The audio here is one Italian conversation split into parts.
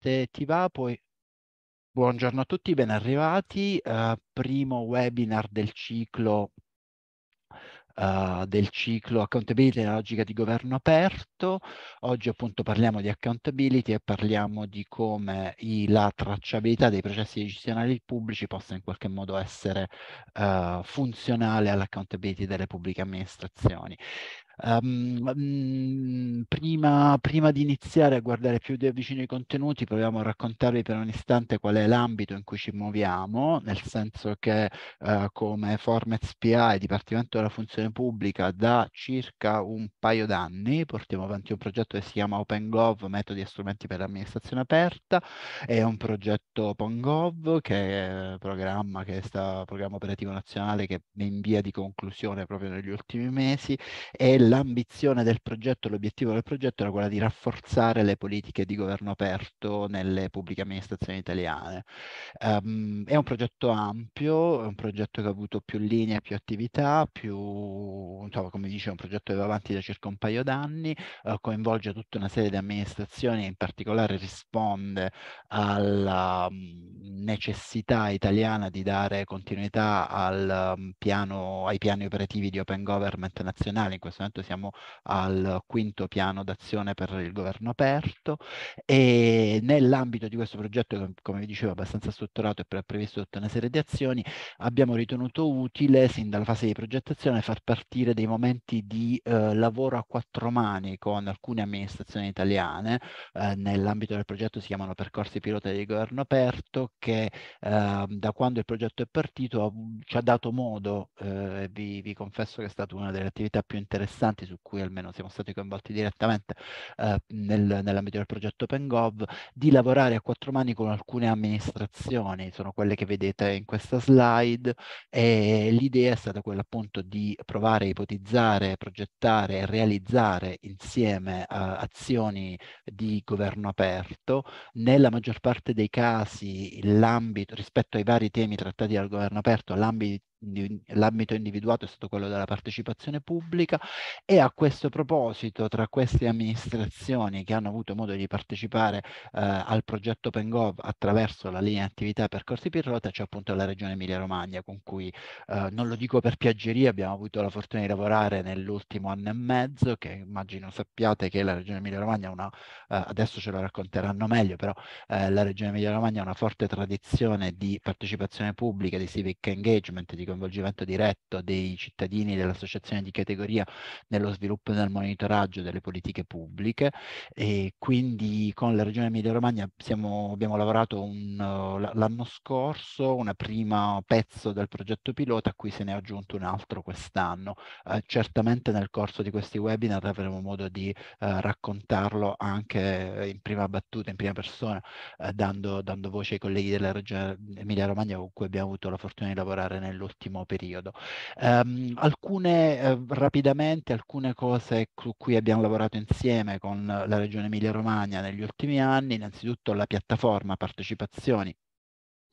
se ti va poi Buongiorno a tutti, ben arrivati. Uh, primo webinar del ciclo, uh, del ciclo Accountability nella logica di governo aperto. Oggi appunto parliamo di accountability e parliamo di come i, la tracciabilità dei processi decisionali pubblici possa in qualche modo essere uh, funzionale all'accountability delle pubbliche amministrazioni. Um, prima, prima, di iniziare a guardare più da vicino i contenuti, proviamo a raccontarvi per un istante qual è l'ambito in cui ci muoviamo, nel senso che uh, come Format e Dipartimento della Funzione Pubblica, da circa un paio d'anni portiamo avanti un progetto che si chiama OpenGov, metodi e strumenti per l'amministrazione aperta, è un progetto OpenGov che è programma, che sta, programma operativo nazionale che è in via di conclusione proprio negli ultimi mesi e l'ambizione del progetto, l'obiettivo del progetto era quella di rafforzare le politiche di governo aperto nelle pubbliche amministrazioni italiane. Um, è un progetto ampio, è un progetto che ha avuto più linee, più attività, più, insomma, come dicevo, è un progetto che va avanti da circa un paio d'anni, uh, coinvolge tutta una serie di amministrazioni e in particolare risponde alla um, necessità italiana di dare continuità al, um, piano, ai piani operativi di open government nazionale, in questo momento appunto siamo al quinto piano d'azione per il governo aperto e nell'ambito di questo progetto, come vi dicevo, abbastanza strutturato e ha previsto tutta una serie di azioni, abbiamo ritenuto utile, sin dalla fase di progettazione, far partire dei momenti di eh, lavoro a quattro mani con alcune amministrazioni italiane. Eh, nell'ambito del progetto si chiamano percorsi pilota di governo aperto che eh, da quando il progetto è partito mm, ci ha dato modo, eh, vi, vi confesso che è stata una delle attività più interessanti importanti su cui almeno siamo stati coinvolti direttamente eh, nel, nell'ambito del progetto PenGov, di lavorare a quattro mani con alcune amministrazioni, sono quelle che vedete in questa slide e l'idea è stata quella appunto di provare a ipotizzare, progettare e realizzare insieme eh, azioni di governo aperto. Nella maggior parte dei casi l'ambito, rispetto ai vari temi trattati dal governo aperto, l'ambito l'ambito individuato è stato quello della partecipazione pubblica e a questo proposito tra queste amministrazioni che hanno avuto modo di partecipare eh, al progetto PenGov attraverso la linea attività percorsi pilota c'è appunto la regione Emilia Romagna con cui eh, non lo dico per piaggeria abbiamo avuto la fortuna di lavorare nell'ultimo anno e mezzo che immagino sappiate che la regione Emilia Romagna una, eh, adesso ce lo racconteranno meglio però eh, la regione Emilia Romagna ha una forte tradizione di partecipazione pubblica di civic engagement di coinvolgimento diretto dei cittadini dell'associazione di categoria nello sviluppo e nel monitoraggio delle politiche pubbliche e quindi con la Regione Emilia Romagna siamo, abbiamo lavorato l'anno scorso una prima pezzo del progetto pilota a cui se ne è aggiunto un altro quest'anno. Eh, certamente nel corso di questi webinar avremo modo di eh, raccontarlo anche in prima battuta, in prima persona, eh, dando, dando voce ai colleghi della Regione Emilia Romagna con cui abbiamo avuto la fortuna di lavorare nell'ultimo nell'ultimo periodo. Um, alcune, eh, rapidamente, alcune cose su cui abbiamo lavorato insieme con la Regione Emilia-Romagna negli ultimi anni, innanzitutto la piattaforma partecipazioni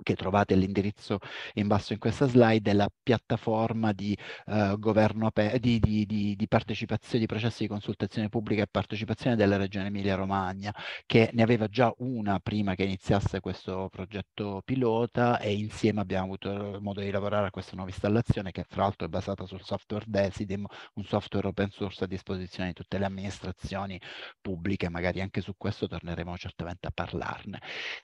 che trovate l'indirizzo in basso in questa slide, è la piattaforma di, eh, governo di, di, di, di, partecipazione, di processi di consultazione pubblica e partecipazione della Regione Emilia-Romagna, che ne aveva già una prima che iniziasse questo progetto pilota e insieme abbiamo avuto eh, modo di lavorare a questa nuova installazione che fra l'altro è basata sul software Desidim, un software open source a disposizione di tutte le amministrazioni pubbliche, magari anche su questo torneremo certamente a parlarne.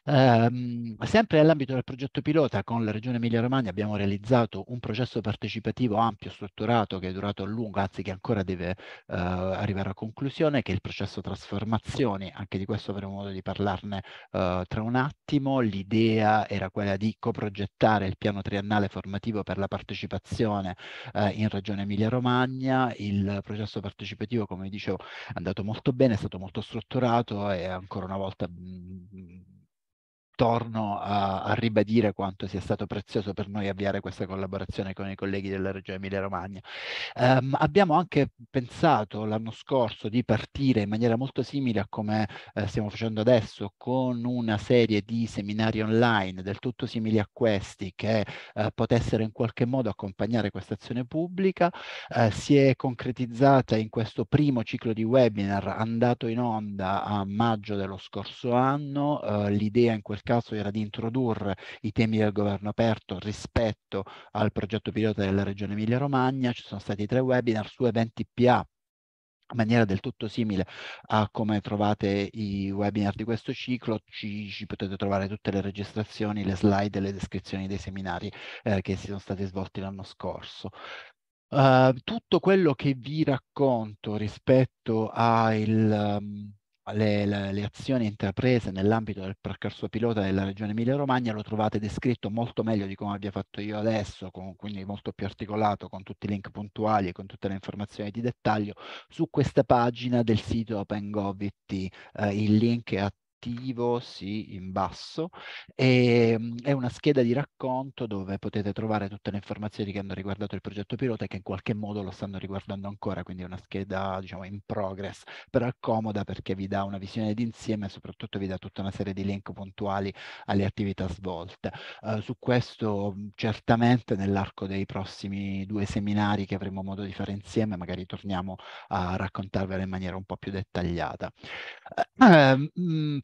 Ehm, sempre nell'ambito del progetto pilota con la Regione Emilia-Romagna abbiamo realizzato un processo partecipativo ampio, strutturato, che è durato a lungo, anzi che ancora deve uh, arrivare a conclusione, che è il processo trasformazioni, anche di questo avremo modo di parlarne uh, tra un attimo. L'idea era quella di coprogettare il piano triennale formativo per la partecipazione uh, in Regione Emilia-Romagna. Il processo partecipativo, come dicevo, è andato molto bene, è stato molto strutturato e ancora una volta... Mh, mm, torno a, a, ribadire quanto sia stato prezioso per noi avviare questa collaborazione con i colleghi della Regione Emilia-Romagna. Um, abbiamo anche pensato l'anno scorso di partire in maniera molto simile a come eh, stiamo facendo adesso con una serie di seminari online del tutto simili a questi che eh, potessero in qualche modo accompagnare questa azione pubblica. Eh, si è concretizzata in questo primo ciclo di webinar andato in onda a maggio dello scorso anno. Eh, l'idea in quel caso caso era di introdurre i temi del governo aperto rispetto al progetto pilota della Regione Emilia-Romagna, ci sono stati tre webinar su eventi PA in maniera del tutto simile a come trovate i webinar di questo ciclo, ci, ci potete trovare tutte le registrazioni, le slide e le descrizioni dei seminari eh, che si sono stati svolti l'anno scorso. Uh, tutto quello che vi racconto rispetto al um, le, le, le, azioni intraprese nell'ambito del percorso pilota della regione Emilia-Romagna lo trovate descritto molto meglio di come abbia fatto io adesso, con, quindi molto più articolato, con tutti i link puntuali e con tutte le informazioni di dettaglio su questa pagina del sito OpenGovIT. Eh, il link è a attivo, sì, in basso. E, ehm, è una scheda di racconto dove potete trovare tutte le informazioni che hanno riguardato il progetto pilota e che in qualche modo lo stanno riguardando ancora, quindi è una scheda diciamo in progress, però è comoda perché vi dà una visione d'insieme e soprattutto vi dà tutta una serie di link puntuali alle attività svolte. Uh, su questo certamente nell'arco dei prossimi due seminari che avremo modo di fare insieme magari torniamo a raccontarvela in maniera un po' più dettagliata. Uh,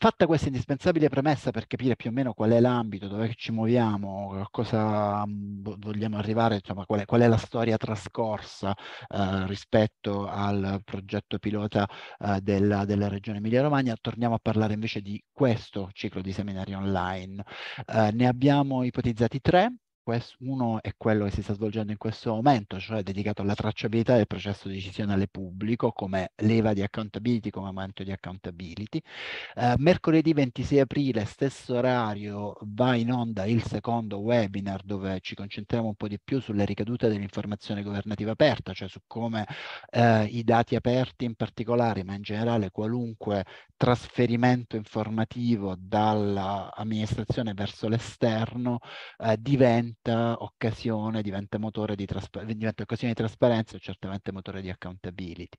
Fatta questa indispensabile premessa per capire più o meno qual è l'ambito, dove ci muoviamo, a cosa mhmm, vogliamo arrivare, insomma, qual è, qual è la storia trascorsa eh, rispetto al progetto pilota eh, della, della, Regione Emilia-Romagna, torniamo a parlare invece di questo ciclo di seminari online. Eh, ne abbiamo ipotizzati tre, uno è quello che si sta svolgendo in questo momento, cioè dedicato alla tracciabilità del processo decisionale pubblico come leva di accountability, come momento di accountability. Eh, mercoledì 26 aprile, stesso orario, va in onda il secondo webinar dove ci concentriamo un po' di più sulle ricadute dell'informazione governativa aperta, cioè su come eh, i dati aperti in particolare, ma in generale qualunque trasferimento informativo dall'amministrazione verso l'esterno eh, diventa diventa occasione, diventa, motore di traspa- diventa occasione di trasparenza e certamente motore di accountability.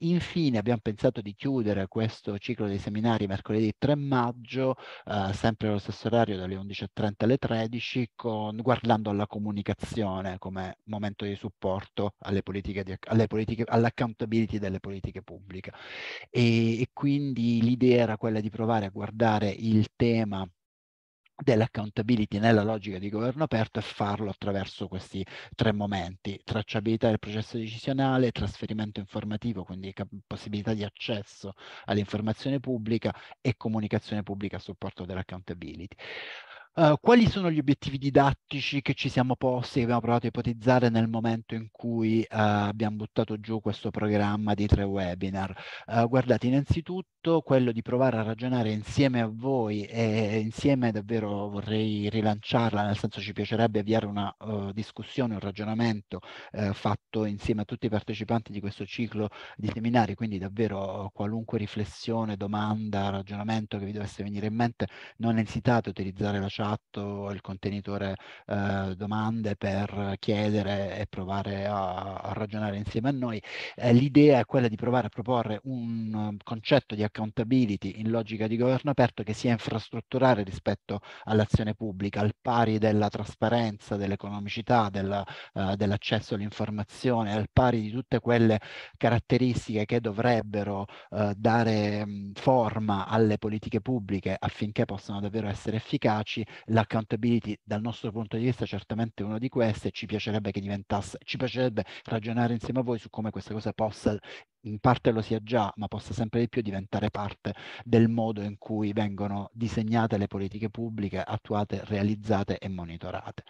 Infine abbiamo pensato di chiudere questo ciclo dei seminari mercoledì 3 maggio, eh, sempre allo stesso orario dalle 11.30 alle 13, con, guardando alla comunicazione come momento di supporto alle politiche di, alle politiche, all'accountability delle politiche pubbliche. E, e quindi l'idea era quella di provare a guardare il tema dell'accountability nella logica di governo aperto e farlo attraverso questi tre momenti, tracciabilità del processo decisionale, trasferimento informativo, quindi possibilità di accesso all'informazione pubblica e comunicazione pubblica a supporto dell'accountability. Uh, quali sono gli obiettivi didattici che ci siamo posti, che abbiamo provato a ipotizzare nel momento in cui uh, abbiamo buttato giù questo programma di tre webinar? Uh, guardate, innanzitutto molto quello di provare a ragionare insieme a voi e insieme davvero vorrei rilanciarla, nel senso ci piacerebbe avviare una uh, discussione, un ragionamento uh, fatto insieme a tutti i partecipanti di questo ciclo di seminari, quindi davvero eh, qualunque riflessione, domanda, ragionamento che vi dovesse venire in mente, non esitate a utilizzare la chat o il contenitore uh, domande per chiedere e provare a, a ragionare insieme a noi. l'idea è quella di provare a proporre un concetto di accountability in logica di governo aperto che sia infrastrutturale rispetto all'azione pubblica, al pari della trasparenza, dell'economicità, della, uh, dell'accesso all'informazione, al pari di tutte quelle caratteristiche che dovrebbero uh, dare mh, mm, forma alle politiche pubbliche affinché possano davvero essere efficaci. L'accountability dal nostro punto di vista è certamente uno di queste, ci piacerebbe che diventasse, ci piacerebbe ragionare insieme a voi su come questa cosa possa in parte lo sia già, ma possa sempre di più diventare parte del modo in cui vengono disegnate le politiche pubbliche, attuate, realizzate e monitorate.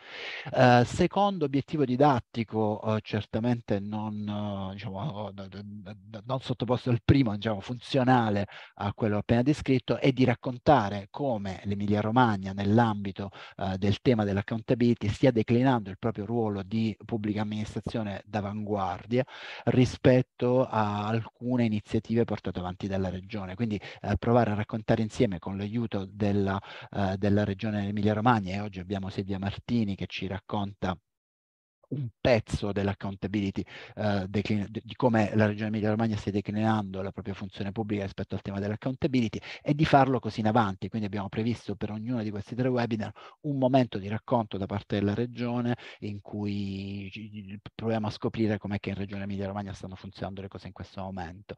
Eh, secondo obiettivo didattico, eh, certamente non, eh, diciamo, oh, non, sottoposto al primo, diciamo, funzionale a quello appena descritto, è di raccontare come l'Emilia Romagna nell'ambito eh, del tema dell'accountability stia declinando il proprio ruolo di pubblica amministrazione d'avanguardia rispetto a alcune iniziative portate avanti dalla Regione. Quindi eh, provare a raccontare insieme con l'aiuto della, eh, della Regione Emilia Romagna e oggi abbiamo Silvia Martini che ci racconta un pezzo dell'accountability eh, di come la Regione Emilia Romagna stia declinando la propria funzione pubblica rispetto al tema dell'accountability e di farlo così in avanti. Quindi abbiamo previsto per ognuno di questi tre webinar un momento di racconto da parte della Regione in cui proviamo a scoprire com'è che in Regione Emilia Romagna stanno funzionando le cose in questo momento.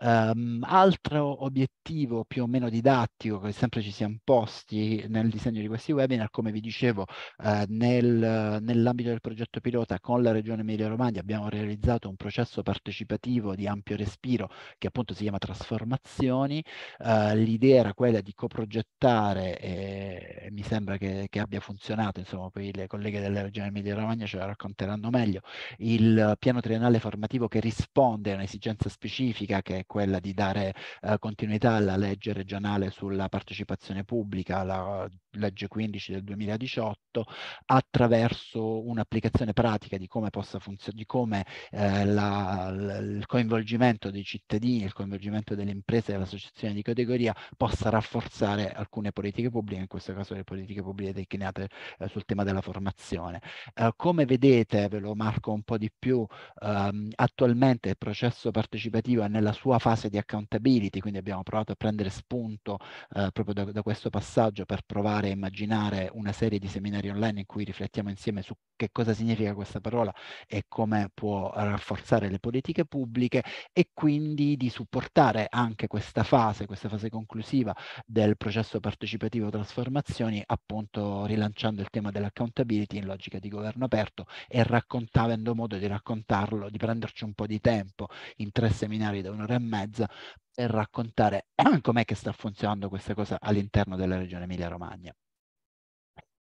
Um, altro obiettivo più o meno didattico che sempre ci siamo posti nel disegno di questi webinar, come vi dicevo, eh, nel, nell'ambito del progetto pilota con la Regione Emilia-Romagna abbiamo realizzato un processo partecipativo di ampio respiro che appunto si chiama Trasformazioni. Uh, l'idea era quella di coprogettare eh, e, mi sembra che, che, abbia funzionato, insomma poi le colleghe della Regione Emilia-Romagna ce la racconteranno meglio, il piano triennale formativo che risponde a un'esigenza specifica che è quella di dare uh, continuità alla legge regionale sulla partecipazione pubblica, la legge 15 del 2018, attraverso un'applicazione pratica di come possa funzionare, di come eh, la, la, il coinvolgimento dei cittadini, il coinvolgimento delle imprese e delle di categoria possa rafforzare alcune politiche pubbliche, in questo caso le politiche pubbliche declinate eh, sul tema della formazione. Eh, come vedete, ve lo marco un po' di più, ehm, attualmente il processo partecipativo è nella sua fase di accountability, quindi abbiamo provato a prendere spunto eh, proprio da, da questo passaggio per provare pensare e immaginare una serie di seminari online in cui riflettiamo insieme su che cosa significa questa parola e come può rafforzare le politiche pubbliche e quindi di supportare anche questa fase, questa fase conclusiva del processo partecipativo trasformazioni, appunto rilanciando il tema dell'accountability in logica di governo aperto e avendo modo di raccontarlo, di prenderci un po' di tempo in tre seminari da un'ora e mezza e raccontare com'è che sta funzionando questa cosa all'interno della regione Emilia-Romagna.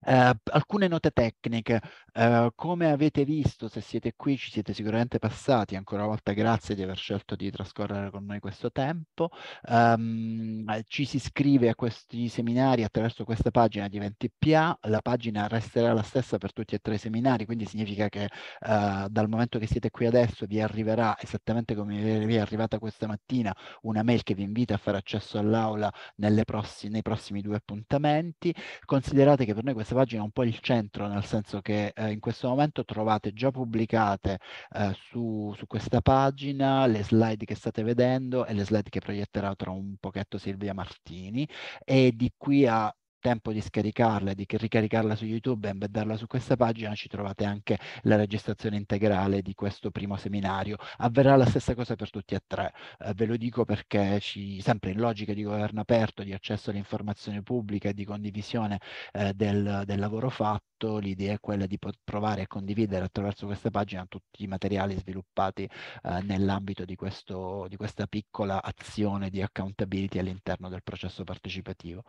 Uh, alcune note tecniche, uh, come avete visto, se siete qui ci siete sicuramente passati, ancora una volta grazie di aver scelto di trascorrere con noi questo tempo, um, ci si iscrive a questi seminari attraverso questa pagina di 20PA, la pagina resterà la stessa per tutti e tre i seminari, quindi significa che uh, dal momento che siete qui adesso vi arriverà esattamente come vi è arrivata questa mattina una mail che vi invita a fare accesso all'aula nei prossimi due appuntamenti, considerate che per noi questa questa pagina un po' il centro, nel senso che eh, in questo momento trovate già pubblicate eh, su, su, questa pagina le slide che state vedendo e le slide che proietterà tra un pochetto Silvia Martini e di qui a tempo di scaricarla, di ricaricarla su YouTube e embeddarla su questa pagina, ci trovate anche la registrazione integrale di questo primo seminario. Avverrà la stessa cosa per tutti e tre. Eh, ve lo dico perché ci, sempre in logica di governo aperto, di accesso all'informazione pubblica e di condivisione eh, del, del lavoro fatto, l'idea è quella di provare a condividere attraverso questa pagina tutti i materiali sviluppati eh, nell'ambito di, di, questa piccola azione di accountability all'interno del processo partecipativo.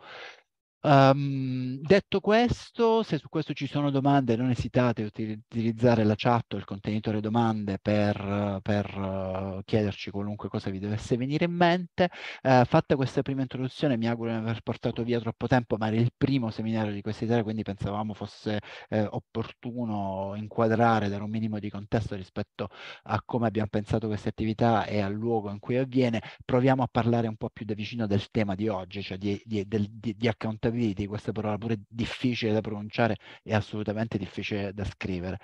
Um, detto questo, se su questo ci sono domande, non esitate a utilizzare la chat o il contenitore domande per, per uh, chiederci qualunque cosa vi dovesse venire in mente. Uh, fatta questa prima introduzione, mi auguro di aver portato via troppo tempo, ma era il primo seminario di questa idea, quindi pensavamo fosse eh, opportuno inquadrare, dare un minimo di contesto rispetto a come abbiamo pensato queste attività e al luogo in cui avviene. Proviamo a parlare un po' più da vicino del tema di oggi, cioè di, di, di, di accountability capiti questa parola, pure difficile da pronunciare e assolutamente difficile da scrivere.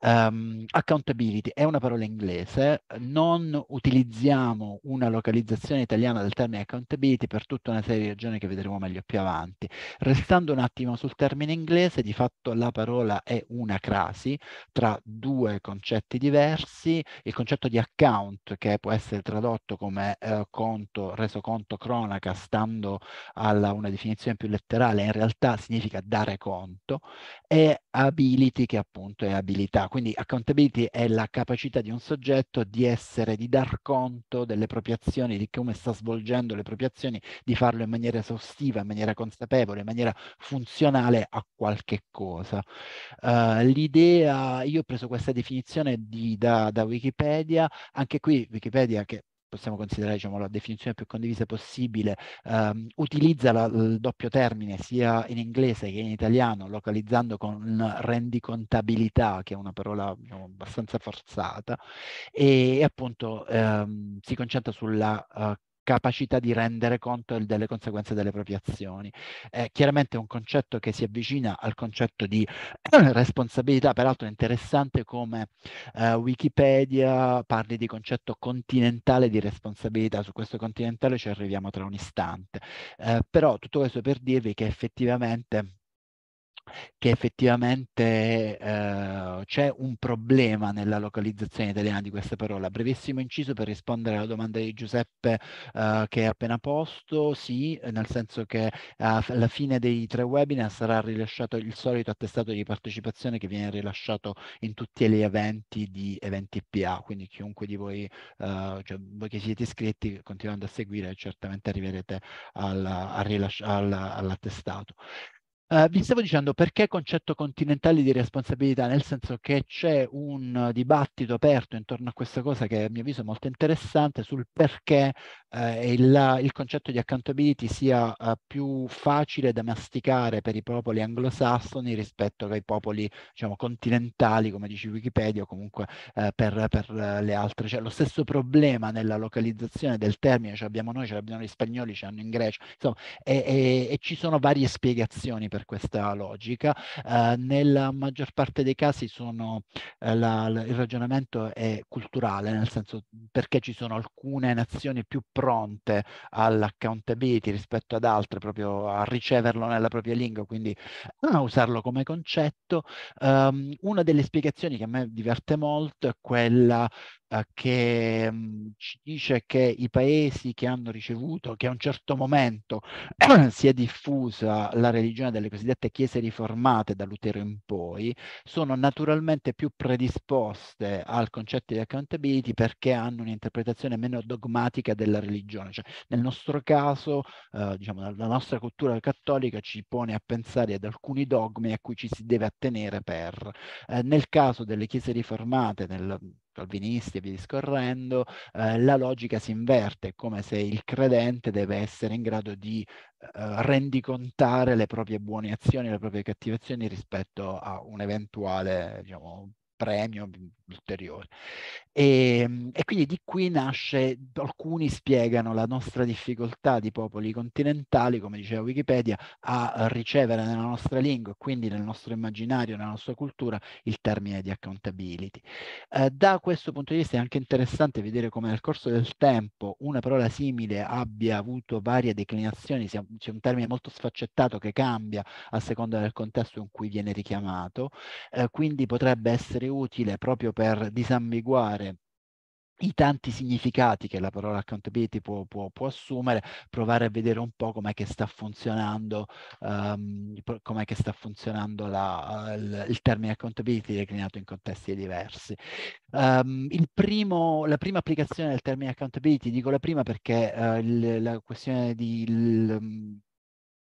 Um, accountability è una parola inglese, non utilizziamo una localizzazione italiana del termine accountability per tutta una serie di ragioni che vedremo meglio più avanti. Restando un attimo sul termine inglese, di fatto la parola è una crasi tra due concetti diversi, il concetto di account che può essere tradotto come eh, conto, resoconto, cronaca, stando alla una definizione più lettera letterale in realtà significa dare conto, e ability che appunto è abilità. Quindi accountability è la capacità di un soggetto di essere, di dar conto delle proprie azioni, di come sta svolgendo le proprie azioni, di farlo in maniera esaustiva, in maniera consapevole, in maniera funzionale a qualche cosa. Uh, l'idea, io ho preso questa definizione di, da, da Wikipedia, anche qui Wikipedia che possiamo considerare diciamo, la definizione più condivisa possibile, ehm, utilizza la, il doppio termine sia in inglese che in italiano, localizzando con rendicontabilità, che è una parola diciamo, abbastanza forzata, e, appunto ehm, si concentra sulla uh, capacità di rendere conto delle conseguenze delle proprie azioni. Eh, chiaramente è un concetto che si avvicina al concetto di eh, responsabilità, peraltro è interessante come eh, Wikipedia parli di concetto continentale di responsabilità, su questo continentale ci arriviamo tra un istante, eh, però tutto questo per dirvi che effettivamente che effettivamente eh, c'è un problema nella localizzazione italiana di questa parola. Brevissimo inciso per rispondere alla domanda di Giuseppe eh, che è appena posto, sì, eh, nel senso che eh, alla fine dei tre webinar sarà rilasciato il solito attestato di partecipazione che viene rilasciato in tutti gli eventi di eventi PA, quindi chiunque di voi, eh, cioè voi che siete iscritti continuando a seguire certamente arriverete al, al all'attestato. Uh, vi stavo dicendo perché concetto continentale di responsabilità, nel senso che c'è un dibattito aperto intorno a questa cosa che a mio avviso è molto interessante sul perché uh, il, il, concetto di accountability sia uh, più facile da masticare per i popoli anglosassoni rispetto ai popoli diciamo, continentali, come dice Wikipedia, o comunque per, per le altre. C'è lo stesso problema nella localizzazione del termine, ce l'abbiamo noi, ce l'abbiamo gli spagnoli, ce l'hanno in Grecia, insomma, e, e, e ci sono varie spiegazioni per per questa logica. Eh, nella maggior parte dei casi sono, eh, la, la, il ragionamento è culturale, nel senso mhmm, perché ci sono alcune nazioni più pronte all'accountability rispetto ad altre, proprio a riceverlo nella propria lingua, quindi a usarlo come concetto. Um, una delle spiegazioni che a me diverte molto è quella eh, che mm, ci dice che i paesi che hanno ricevuto, che a un certo momento si è diffusa la religione delle cosiddette chiese riformate da Lutero in poi, sono naturalmente più predisposte al concetto di accountability perché hanno un'interpretazione meno dogmatica della religione. Cioè, nel nostro caso, eh, diciamo, la nostra cultura cattolica ci pone a pensare ad alcuni dogmi a cui ci si deve attenere per. Eh, nel caso delle chiese riformate, nel calvinisti e via discorrendo, eh, la logica si inverte, come se il credente deve essere in grado di eh, rendicontare le proprie buone azioni, le proprie cattive azioni rispetto a un eventuale diciamo, premio ulteriore. E, ehm, e, quindi di qui nasce, alcuni spiegano la nostra difficoltà di popoli continentali, come diceva Wikipedia, a ricevere nella nostra lingua, quindi nel nostro immaginario, nella nostra cultura, il termine di accountability. Eh, da questo punto di vista è anche interessante vedere come nel corso del tempo una parola simile abbia avuto varie declinazioni, sia, sia un termine molto sfaccettato che cambia a seconda del contesto in cui viene richiamato, eh, quindi potrebbe essere utile proprio per disambiguare i tanti significati che la parola accountability può, può, può assumere, provare a vedere un po' com'è che sta funzionando, um, com'è che sta funzionando la, il, il, termine accountability declinato in contesti diversi. Um, primo, la prima applicazione del termine accountability, dico la prima perché uh, il, la questione di... Il,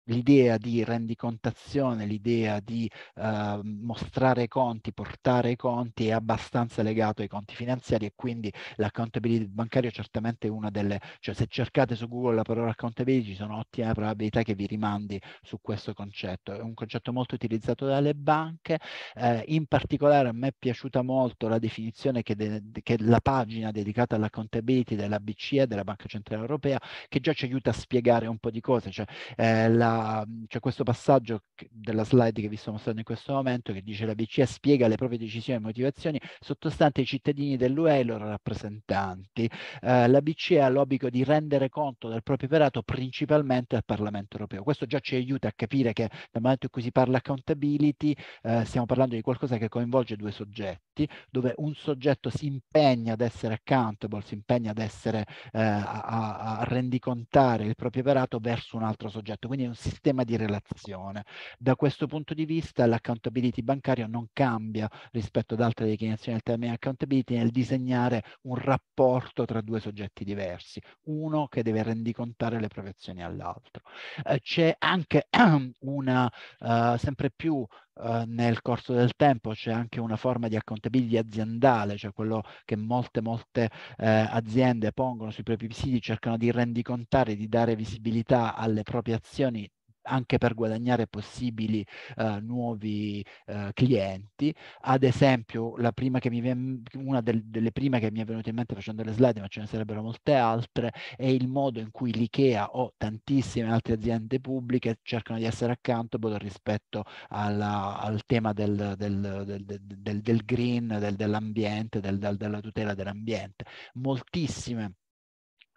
l'idea di rendicontazione, l'idea di eh, mostrare i conti, portare i conti è abbastanza legato ai conti finanziari e quindi l'accountability bancario è certamente una delle, cioè se cercate su Google la parola accountability ci sono ottime probabilità che vi rimandi su questo concetto. È un concetto molto utilizzato dalle banche, eh, in particolare a me è piaciuta molto la definizione che, de, che la pagina dedicata all'accountability della BCE, della Banca Centrale Europea, che già ci aiuta a spiegare un po' di cose, cioè eh, la c'è questo passaggio della slide che vi sto mostrando in questo momento che dice la BCE spiega le proprie decisioni e motivazioni sottostante ai cittadini dell'UE e ai loro rappresentanti. Eh, la BCE ha l'obbligo di rendere conto del proprio operato principalmente al Parlamento europeo. Questo già ci aiuta a capire che dal momento in cui si parla accountability eh, stiamo parlando di qualcosa che coinvolge due soggetti, dove un soggetto si impegna ad essere accountable, si impegna ad essere eh, a, a rendicontare il proprio operato verso un altro soggetto. Quindi è un sistema di relazione. Da questo punto di vista l'accountability bancario non cambia rispetto ad altre declinazioni del termine accountability nel disegnare un rapporto tra due soggetti diversi, uno che deve rendicontare le proprie azioni all'altro. Eh, c'è anche una uh, sempre più Uh, nel corso del tempo c'è anche una forma di accountability aziendale, cioè quello che molte, molte eh, aziende pongono sui propri siti, cercano di rendicontare, di dare visibilità alle proprie azioni anche per guadagnare possibili uh, nuovi uh, clienti. Ad esempio, la prima che mi viene, una del, delle prime che mi è venuta in mente facendo le slide, ma ce ne sarebbero molte altre, è il modo in cui l'IKEA o tantissime altre aziende pubbliche cercano di essere accanto rispetto alla, al tema del, del, del green, dell'ambiente, del, della tutela dell'ambiente. Moltissime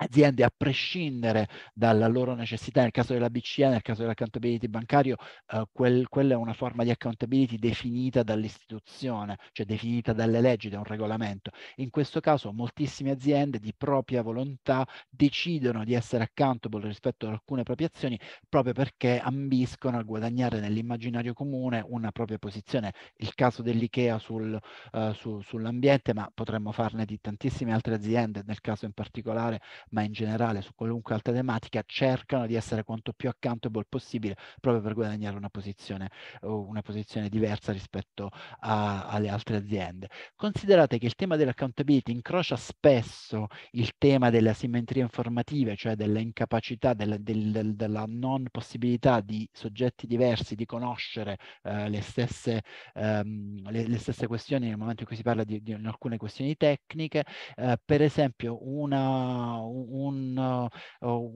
aziende a prescindere dalla loro necessità, nel caso della BCE, nel caso dell'accountability bancario, eh, quel, quella è una forma di accountability definita dall'istituzione, cioè definita dalle leggi, da un regolamento. In questo caso moltissime aziende di propria volontà decidono di essere accountable rispetto ad alcune proprie azioni proprio perché ambiscono a guadagnare nell'immaginario comune una propria posizione. Il caso dell'IKEA sul, eh, su, sull'ambiente, ma potremmo farne di tantissime altre aziende, nel caso in particolare ma in generale su qualunque altra tematica, cercano di essere quanto più accountable possibile proprio per guadagnare una posizione, una posizione diversa rispetto a, alle altre aziende. Considerate che il tema dell'accountability incrocia spesso il tema delle asimmetrie informative, cioè dell'incapacità, della, del, della non possibilità di soggetti diversi di conoscere eh, le, stesse, ehm, le, le, stesse, questioni nel momento in cui si parla di, di alcune questioni tecniche. Eh, per esempio, una, un, uh, uh,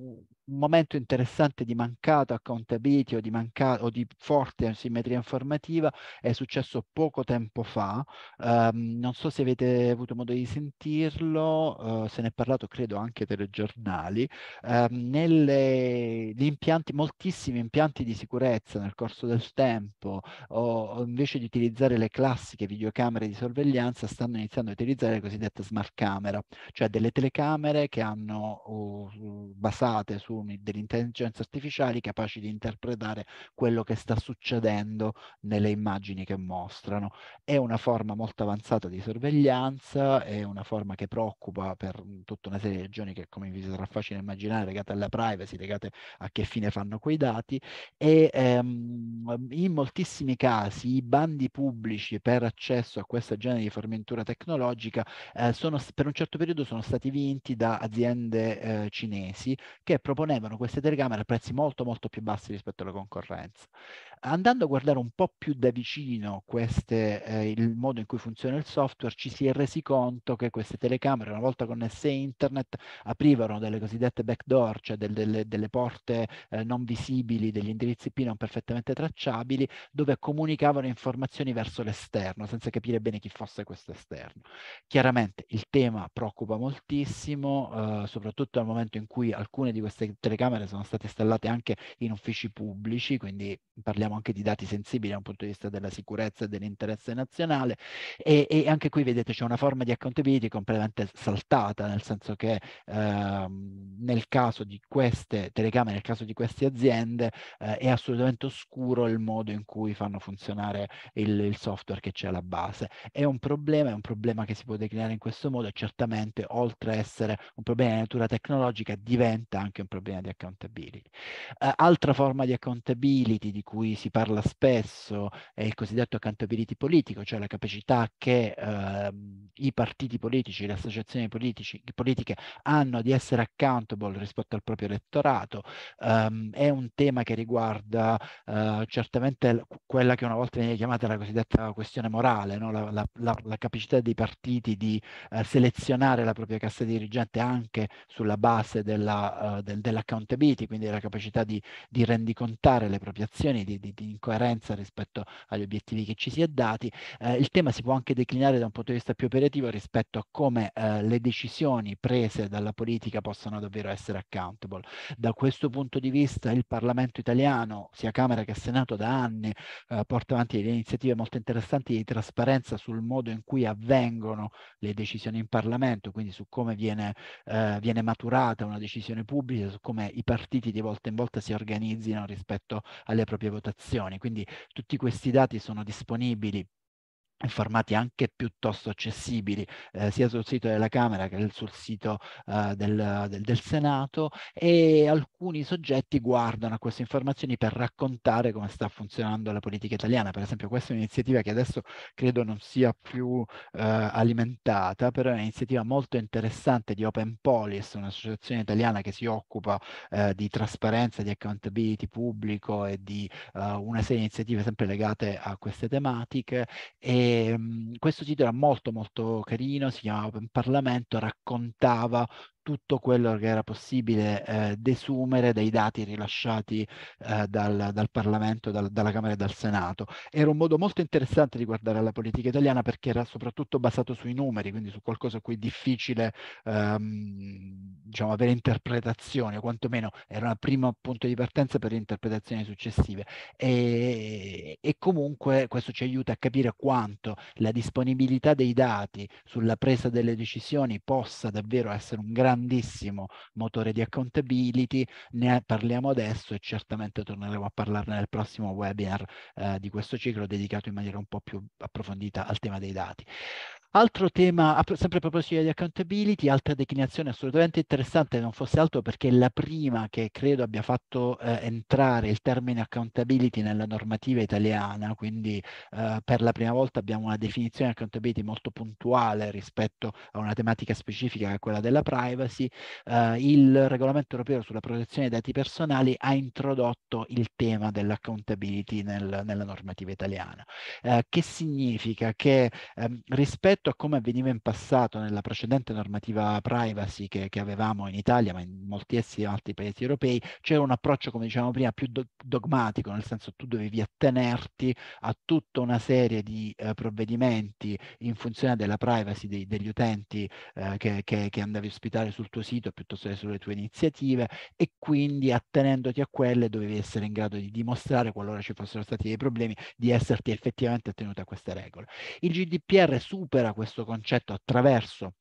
un momento interessante di mancata accountability o di, manca- o di forte simmetria informativa è successo poco tempo fa. Um, non so se avete avuto modo di sentirlo, uh, se ne è parlato credo anche ai telegiornali. Um, nelle, impianti, moltissimi impianti di sicurezza nel corso del tempo, o, o invece di utilizzare le classiche videocamere di sorveglianza, stanno iniziando a utilizzare le cosiddette smart camera, cioè delle telecamere che hanno uh, basate su algoritmi dell'intelligenza artificiale capaci di interpretare quello che sta succedendo nelle immagini che mostrano. È una forma molto avanzata di sorveglianza, è una forma che preoccupa per mm, tutta una serie di ragioni che come vi sarà facile immaginare legate alla privacy, legate a che fine fanno quei dati e ehm, in moltissimi casi i bandi pubblici per accesso a questo genere di fornitura tecnologica eh, sono, per un certo periodo sono stati vinti da aziende eh, cinesi che proponevano proponevano queste telecamere a prezzi molto molto più bassi rispetto alla concorrenza. Andando a guardare un po' più da vicino queste, eh, il modo in cui funziona il software, ci si è resi conto che queste telecamere, una volta connesse a internet, aprivano delle cosiddette backdoor, cioè del, delle, delle, porte eh, non visibili, degli indirizzi IP non perfettamente tracciabili, dove comunicavano informazioni verso l'esterno, senza capire bene chi fosse questo esterno. Chiaramente il tema preoccupa moltissimo, eh, soprattutto nel momento in cui alcune di queste le telecamere sono state installate anche in uffici pubblici, quindi parliamo anche di dati sensibili da un punto di vista della sicurezza e dell'interesse nazionale e, e anche qui vedete c'è una forma di accountability completamente saltata, nel senso che ehm, nel caso di queste telecamere, nel caso di queste aziende eh, è assolutamente oscuro il modo in cui fanno funzionare il, il software che c'è alla base. È un problema, è un problema che si può declinare in questo modo e certamente oltre a essere un problema di natura tecnologica diventa anche un problema problema di accountability. Uh, altra forma di accountability di cui si parla spesso è il cosiddetto accountability politico, cioè la capacità che uh, i partiti politici, le associazioni politici, politiche hanno di essere accountable rispetto al proprio elettorato. Um, è un tema che riguarda uh, certamente quella che una volta viene chiamata la cosiddetta questione morale, no? la, la, la, la, capacità dei partiti di eh, selezionare la propria cassa dirigente anche sulla base della, del, della l'accountability, quindi la capacità di, di rendicontare le proprie azioni, di, di, di, incoerenza rispetto agli obiettivi che ci si è dati. Eh, il tema si può anche declinare da un punto di vista più operativo rispetto a come eh, le decisioni prese dalla politica possano davvero essere accountable. Da questo punto di vista il Parlamento italiano, sia Camera che Senato, da anni eh, porta avanti delle iniziative molto interessanti di trasparenza sul modo in cui avvengono le decisioni in Parlamento, quindi su come viene, eh, viene maturata una decisione pubblica, su come i partiti di volta in volta si organizzino rispetto alle proprie votazioni. Quindi tutti questi dati sono disponibili in formati anche piuttosto accessibili eh, sia sul sito della Camera che sul sito eh, del, del, del, Senato e alcuni soggetti guardano a queste informazioni per raccontare come sta funzionando la politica italiana. Per esempio questa è un'iniziativa che adesso credo non sia più eh, alimentata, però è un'iniziativa molto interessante di Open Polis, un'associazione italiana che si occupa eh, di trasparenza, di accountability pubblico e di eh, una serie di iniziative sempre legate a queste tematiche. E, Mm, questo titolo era molto molto carino, si chiamava chiama Parlamento, raccontava tutto quello che era possibile eh, desumere dai dati rilasciati eh, dal, dal, Parlamento, dal, dalla Camera e dal Senato. Era un modo molto interessante di guardare alla politica italiana perché era soprattutto basato sui numeri, quindi su qualcosa a cui è difficile ehm, diciamo, avere interpretazioni, o quantomeno era un primo punto di partenza per le interpretazioni successive. E, e comunque questo ci aiuta a capire quanto la disponibilità dei dati sulla presa delle decisioni possa davvero essere un grande grandissimo motore di accountability, ne parliamo adesso e certamente torneremo a parlarne nel prossimo webinar eh, di questo ciclo dedicato in maniera un po' più approfondita al tema dei dati. Altro tema, sempre a proposito di accountability, altra declinazione assolutamente interessante, non fosse altro perché è la prima che credo abbia fatto eh, entrare il termine accountability nella normativa italiana, quindi eh, per la prima volta abbiamo una definizione di accountability molto puntuale rispetto a una tematica specifica che è quella della privacy. Eh, il regolamento europeo sulla protezione dei dati personali ha introdotto il tema dell'accountability nel, nella normativa italiana, eh, che significa che ehm, rispetto rispetto a come avveniva in passato nella precedente normativa privacy che, che avevamo in Italia, ma in moltissimi altri paesi europei, c'era un approccio, come dicevamo prima, più do- dogmatico, nel senso tu dovevi attenerti a tutta una serie di eh, provvedimenti in funzione della privacy dei, degli utenti eh, che, che, che, andavi a ospitare sul tuo sito piuttosto che sulle tue iniziative e quindi attenendoti a quelle dovevi essere in grado di dimostrare, qualora ci fossero stati dei problemi, di esserti effettivamente attenuto a queste regole. Il GDPR supera questo concetto attraverso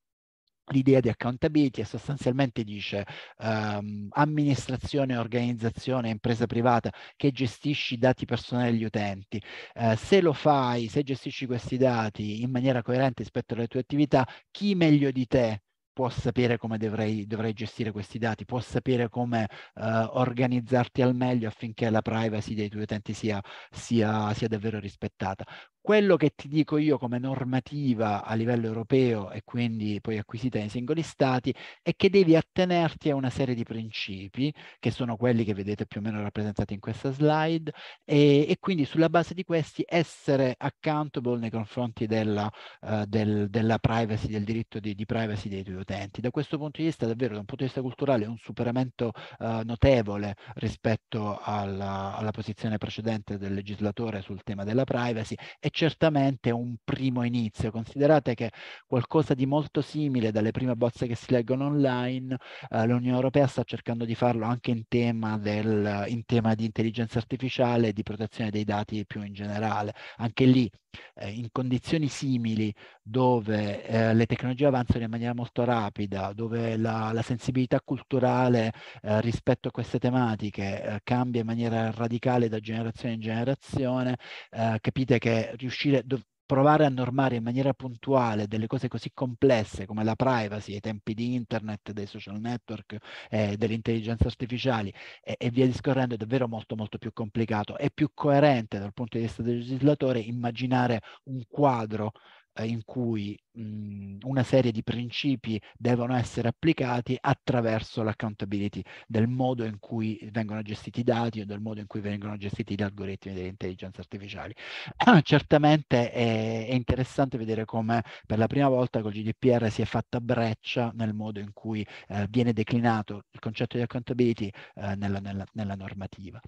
l'idea di accountability e sostanzialmente dice ehm, amministrazione, organizzazione, impresa privata che gestisci i dati personali degli utenti. Eh, se lo fai, se gestisci questi dati in maniera coerente rispetto alle tue attività, chi meglio di te può sapere come dovrei, dovrei, gestire questi dati, può sapere come eh, organizzarti al meglio affinché la privacy dei tuoi utenti sia, sia, sia davvero rispettata. Quello che ti dico io come normativa a livello europeo e quindi poi acquisita nei singoli stati è che devi attenerti a una serie di principi che sono quelli che vedete più o meno rappresentati in questa slide e, e quindi sulla base di questi essere accountable nei confronti della, uh, del, della privacy, del diritto di, di, privacy dei tuoi utenti. Da questo punto di vista davvero da un punto di vista culturale è un superamento uh, notevole rispetto alla, alla posizione precedente del legislatore sul tema della privacy e certamente un primo inizio. Considerate che qualcosa di molto simile dalle prime bozze che si leggono online, eh, l'Unione Europea sta cercando di farlo anche in tema, del, in tema di intelligenza artificiale e di protezione dei dati più in generale. Anche lì eh, in condizioni simili dove eh, le tecnologie avanzano in maniera molto rapida, dove la, la sensibilità culturale eh, rispetto a queste tematiche eh, cambia in maniera radicale da generazione in generazione, eh, capite che riuscire, dov- provare a normare in maniera puntuale delle cose così complesse come la privacy, i tempi di internet, dei social network, eh, dell'intelligenza artificiale e, e, via discorrendo è davvero molto molto più complicato. È più coerente dal punto di vista del legislatore immaginare un quadro eh, in cui mh, una serie di principi devono essere applicati attraverso l'accountability, del modo in cui vengono gestiti i dati o del modo in cui vengono gestiti gli algoritmi delle intelligenze artificiali. Ah, certamente è, è, interessante vedere come per la prima volta col GDPR si è fatta breccia nel modo in cui eh, viene declinato il concetto di accountability eh, nella, nella, nella normativa.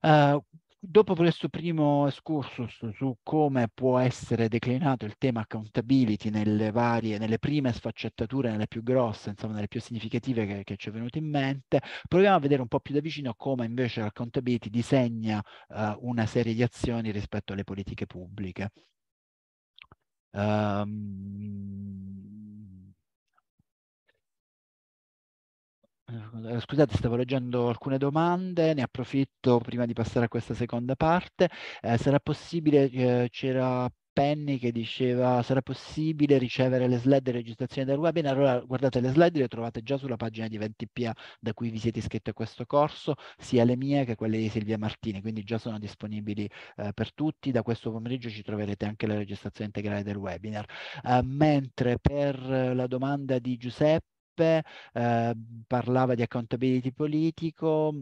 Uh, dopo questo primo excursus su come può essere declinato il tema accountability nelle varie, nelle prime sfaccettature, nelle più grosse, insomma, nelle più significative che, che ci è venuto in mente, proviamo a vedere un po' più da vicino come invece l'accountability disegna uh, una serie di azioni rispetto alle politiche pubbliche. Um, Eh, scusate, stavo leggendo alcune domande, ne approfitto prima di passare a questa seconda parte. Eh, sarà possibile, eh, c'era Penny che diceva sarà possibile ricevere le slide di registrazione del webinar? Allora guardate le slide le trovate già sulla pagina di 20PA da cui vi siete iscritti a questo corso, sia le mie che quelle di Silvia Martini, quindi già sono disponibili eh, per tutti. Da questo pomeriggio ci troverete anche la registrazione integrale del webinar. Eh, mentre per la domanda di Giuseppe Giuseppe, eh, parlava di accountability politico,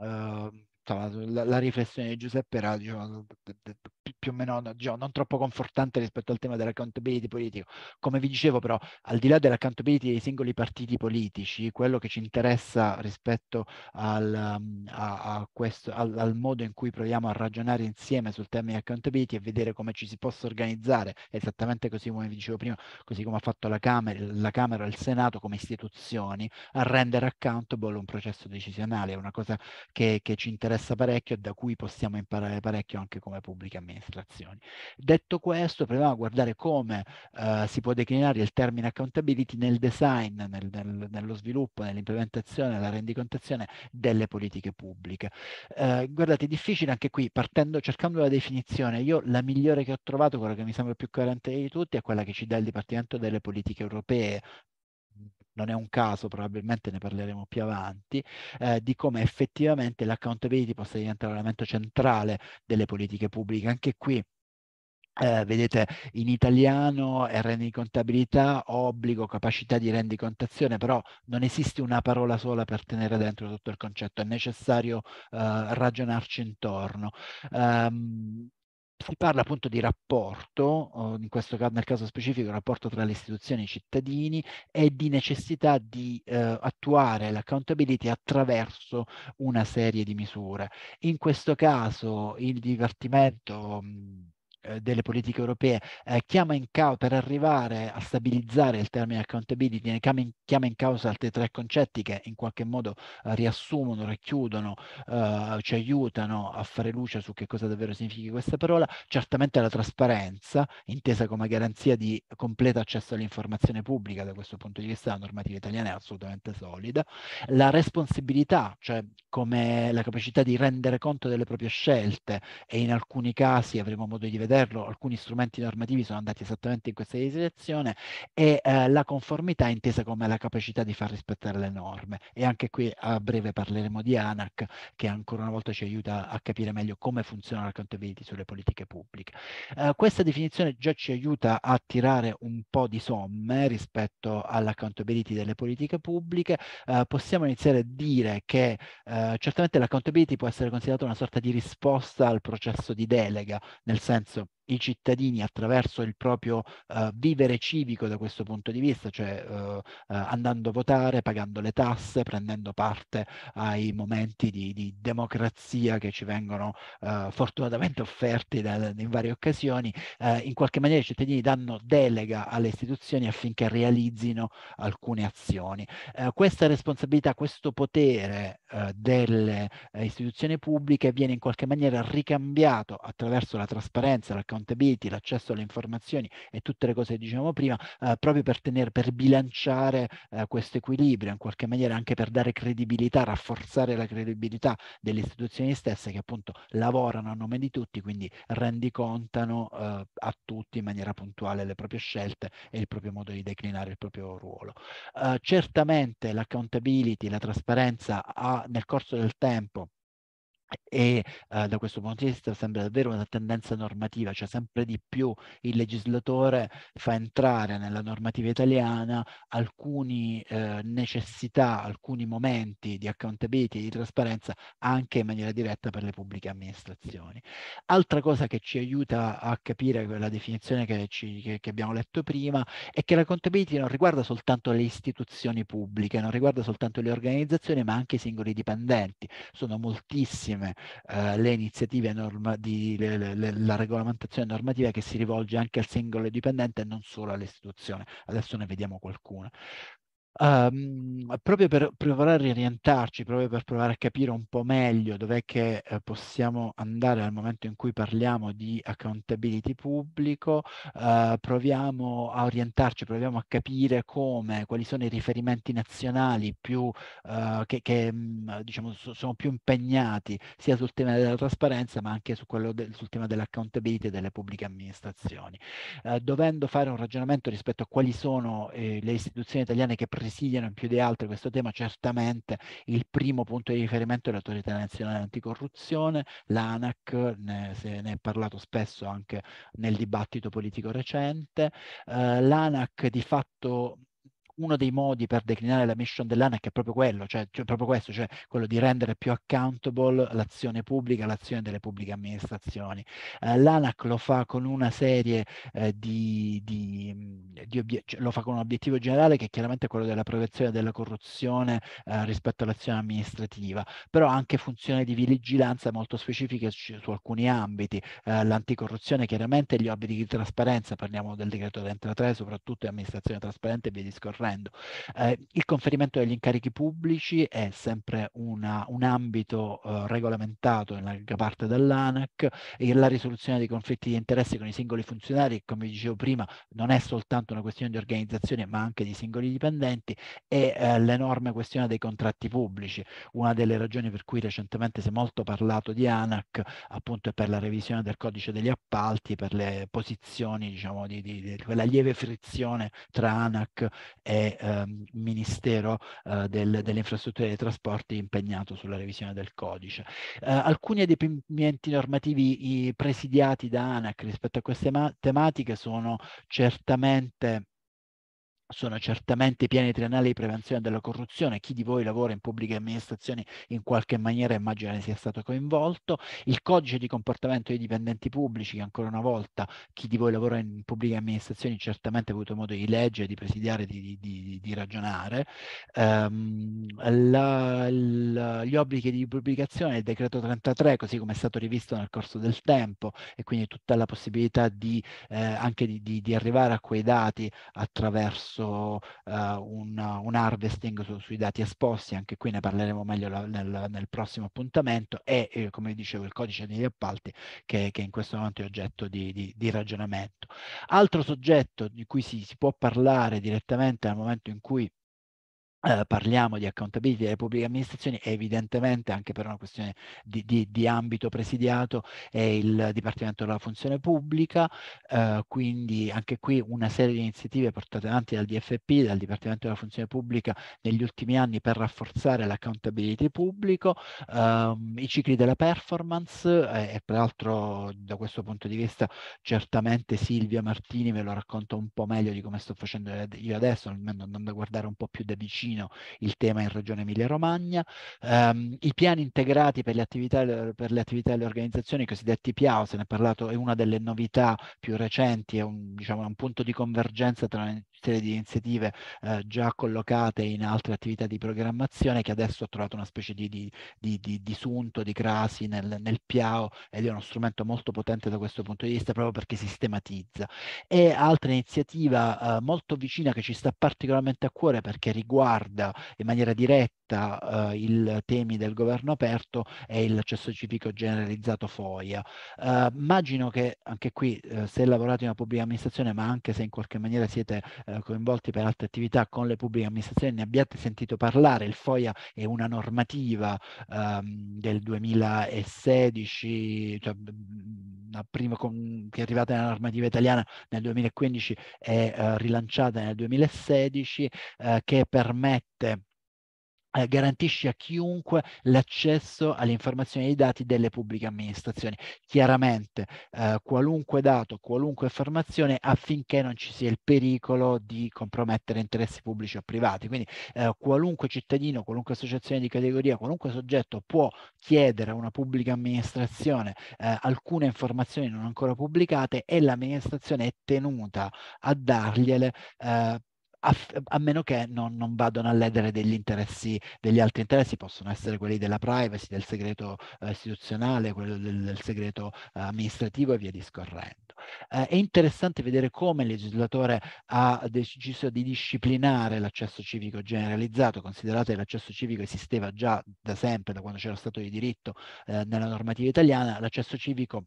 eh, la, la, riflessione di Giuseppe era diciamo, più o meno diciamo, non troppo confortante rispetto al tema dell'accountability politico. Come vi dicevo però, al di là dell'accountability dei singoli partiti politici, quello che ci interessa rispetto al, um, a, a questo, al, al modo in cui proviamo a ragionare insieme sul tema di accountability è vedere come ci si possa organizzare, esattamente così come vi dicevo prima, così come ha fatto la Camera, la Camera e il Senato come istituzioni, a rendere accountable un processo decisionale. È una cosa che, che ci interessa parecchio e da cui possiamo imparare parecchio anche come pubblica amministrazione amministrazioni. Detto questo, proviamo a guardare come eh, si può declinare il termine accountability nel design, nel, nel, nello sviluppo, nell'implementazione, nella rendicontazione delle politiche pubbliche. Eh, guardate, è difficile anche qui, partendo, cercando la definizione, io la migliore che ho trovato, quella che mi sembra più coerente di tutti, è quella che ci dà il Dipartimento delle Politiche Europee, non è un caso, probabilmente ne parleremo più avanti, eh, di come effettivamente l'accountability possa diventare un elemento centrale delle politiche pubbliche. Anche qui eh, vedete in italiano è rendicontabilità, obbligo, capacità di rendicontazione, però non esiste una parola sola per tenere dentro tutto il concetto, è necessario eh, ragionarci intorno. Um, si parla appunto di rapporto, oh, caso, nel caso specifico il rapporto tra le istituzioni e i cittadini e di necessità di eh, attuare l'accountability attraverso una serie di misure. In questo caso il divertimento mh, mm, eh, delle politiche europee eh, chiama in causa, per arrivare a stabilizzare il termine accountability, chiama in, chiama in causa altri tre concetti che in qualche modo eh, riassumono, racchiudono, eh, ci aiutano a fare luce su che cosa davvero significhi questa parola, certamente la trasparenza, intesa come garanzia di completo accesso all'informazione pubblica, da questo punto di vista la normativa italiana è assolutamente solida, la responsabilità, cioè come la capacità di rendere conto delle proprie scelte e in alcuni casi avremo modo di vedere vederlo, alcuni strumenti normativi sono andati esattamente in questa direzione e eh, la conformità è intesa come la capacità di far rispettare le norme e anche qui a breve parleremo di ANAC che ancora una volta ci aiuta a capire meglio come funziona l'accountability sulle politiche pubbliche. Eh, questa definizione già ci aiuta a tirare un po' di somme rispetto all'accountability delle politiche pubbliche, eh, possiamo iniziare a dire che eh, certamente l'accountability può essere considerata una sorta di risposta al processo di delega, nel senso i cittadini attraverso il proprio eh, vivere civico da questo punto di vista, cioè eh, eh, andando a votare, pagando le tasse, prendendo parte ai momenti di, di democrazia che ci vengono eh, fortunatamente offerti da, in varie occasioni, eh, in qualche maniera i cittadini danno delega alle istituzioni affinché realizzino alcune azioni. Eh, questa responsabilità, questo potere delle istituzioni pubbliche viene in qualche maniera ricambiato attraverso la trasparenza, la l'accountability, l'accesso alle informazioni e tutte le cose che dicevamo prima, eh, proprio per, tenere, per bilanciare eh, questo equilibrio, in qualche maniera anche per dare credibilità, rafforzare la credibilità delle istituzioni stesse che appunto lavorano a nome di tutti, quindi rendicontano eh, a tutti in maniera puntuale le proprie scelte e il proprio modo di declinare il proprio ruolo. Eh, certamente l'accountability, la trasparenza ha nel corso del tempo e eh, da questo punto di vista sembra davvero una tendenza normativa, cioè sempre di più il legislatore fa entrare nella normativa italiana alcune eh, necessità, alcuni momenti di accountability, di trasparenza anche in maniera diretta per le pubbliche amministrazioni. Altra cosa che ci aiuta a capire la definizione che, ci, che, che abbiamo letto prima è che l'accountability non riguarda soltanto le istituzioni pubbliche, non riguarda soltanto le organizzazioni ma anche i singoli dipendenti, sono moltissime insieme eh, le iniziative norma- di le, le, le, la regolamentazione normativa che si rivolge anche al singolo dipendente e non solo all'istituzione. Adesso ne vediamo qualcuna. Um, proprio per provare a riorientarci, proprio per provare a capire un po' meglio dov'è che eh, possiamo andare al momento in cui parliamo di accountability pubblico, uh, proviamo a orientarci, proviamo a capire come, quali sono i riferimenti nazionali più, uh, che, che mm, diciamo, so, sono più impegnati sia sul tema della trasparenza ma anche su quello de- sul tema dell'accountability delle pubbliche amministrazioni, uh, dovendo fare un ragionamento rispetto a quali sono eh, le istituzioni italiane che presidiano più di altri questo tema, certamente il primo punto di riferimento è l'autorità nazionale anticorruzione, l'ANAC, ne, se ne è parlato spesso anche nel dibattito politico recente, eh, l'ANAC di fatto uno dei modi per declinare la mission dell'ANAC è proprio quello, cioè, cioè proprio questo, cioè quello di rendere più accountable l'azione pubblica, l'azione delle pubbliche amministrazioni. Eh, L'ANAC lo fa con una serie eh, di, di, di obiet- cioè, lo fa con un obiettivo generale che è chiaramente quello della prevenzione della corruzione eh, rispetto all'azione amministrativa, però anche funzioni di vigilanza molto specifiche su, su alcuni ambiti, eh, l'anticorruzione chiaramente, gli obblighi di trasparenza, parliamo del decreto 3, soprattutto amministrazione trasparente e via discorrendo correndo. Eh, il conferimento degli incarichi pubblici è sempre una, un ambito eh, regolamentato in larga parte dall'ANAC e la risoluzione dei conflitti di interesse con i singoli funzionari, come dicevo prima, non è soltanto una questione di organizzazione ma anche di singoli dipendenti e eh, l'enorme questione dei contratti pubblici. Una delle ragioni per cui recentemente si è molto parlato di ANAC appunto è per la revisione del codice degli appalti, per le posizioni, diciamo, di, di, di quella lieve frizione tra ANAC e e ehm, Ministero eh, del, delle Infrastrutture e dei Trasporti impegnato sulla revisione del codice. Eh, alcuni adempimenti normativi presidiati da ANAC rispetto a queste tematiche sono certamente sono certamente i piani triennali di prevenzione della corruzione, chi di voi lavora in pubbliche amministrazioni in qualche maniera immagina ne sia stato coinvolto, il codice di comportamento dei dipendenti pubblici, che ancora una volta chi di voi lavora in pubbliche amministrazioni certamente ha avuto modo di leggere, di presidiare, di, di, di ragionare, um, la, la, gli obblighi di pubblicazione, il decreto 33, così come è stato rivisto nel corso del tempo e quindi tutta la possibilità di, eh, anche di, di arrivare a quei dati attraverso attraverso uh, eh, un, un, harvesting su, sui dati esposti, anche qui ne parleremo meglio la, nel, nel, prossimo appuntamento, e eh, come dicevo il codice degli appalti che, che in questo momento è oggetto di, di, di ragionamento. Altro soggetto di cui si, si può parlare direttamente nel momento in cui Ehm, parliamo di accountability delle pubbliche amministrazioni, evidentemente anche per una questione di, di, di, ambito presidiato è il Dipartimento della Funzione Pubblica, eh, quindi anche qui una serie di iniziative portate avanti dal DFP, dal Dipartimento della Funzione Pubblica negli ultimi anni per rafforzare l'accountability pubblico, eh, i cicli della performance eh, e peraltro da questo punto di vista certamente Silvia Martini ve lo racconta un po' meglio di come sto facendo io adesso, almeno andando a guardare un po' più da vicino Trentino il tema in Regione Emilia-Romagna, ehm, i piani integrati per le, attività, per le attività delle organizzazioni cosiddetti PIAO, se ne è parlato, è una delle novità più recenti, è un, diciamo, un punto di convergenza tra tutte le iniziative eh, già collocate in altre attività di programmazione che adesso ho trovato una specie di, di, di, di disunto, di crasi nel, nel, Piao ed è uno strumento molto potente da questo punto di vista proprio perché sistematizza. E altra iniziativa eh, molto vicina che ci sta particolarmente a cuore perché riguarda in maniera diretta eh, i temi del governo aperto è l'accesso civico generalizzato FOIA. Eh, immagino che anche qui eh, se lavorate in una pubblica amministrazione ma anche se in qualche maniera siete eh, eh, coinvolti per altre attività con le pubbliche amministrazioni, ne abbiate sentito parlare. Il FOIA è una normativa ehm, del 2016, cioè, mhmm, mhmm, prima con, che è arrivata nella normativa italiana nel 2015 e eh, rilanciata nel 2016, eh, che permette eh, garantisce a chiunque l'accesso alle informazioni e ai dati delle pubbliche amministrazioni. Chiaramente eh, qualunque dato, qualunque informazione affinché non ci sia il pericolo di compromettere interessi pubblici o privati. Quindi eh, qualunque cittadino, qualunque associazione di categoria, qualunque soggetto può chiedere a una pubblica amministrazione eh, alcune informazioni non ancora pubblicate e l'amministrazione è tenuta a dargliele eh, a, a meno che non, non, vadano a ledere degli interessi, degli altri interessi, possono essere quelli della privacy, del segreto eh, istituzionale, quello del, del segreto eh, amministrativo e via discorrendo. Eh, è interessante vedere come il legislatore ha deciso di disciplinare l'accesso civico generalizzato, considerate che l'accesso civico esisteva già da sempre, da quando c'era stato di diritto eh, nella normativa italiana, l'accesso civico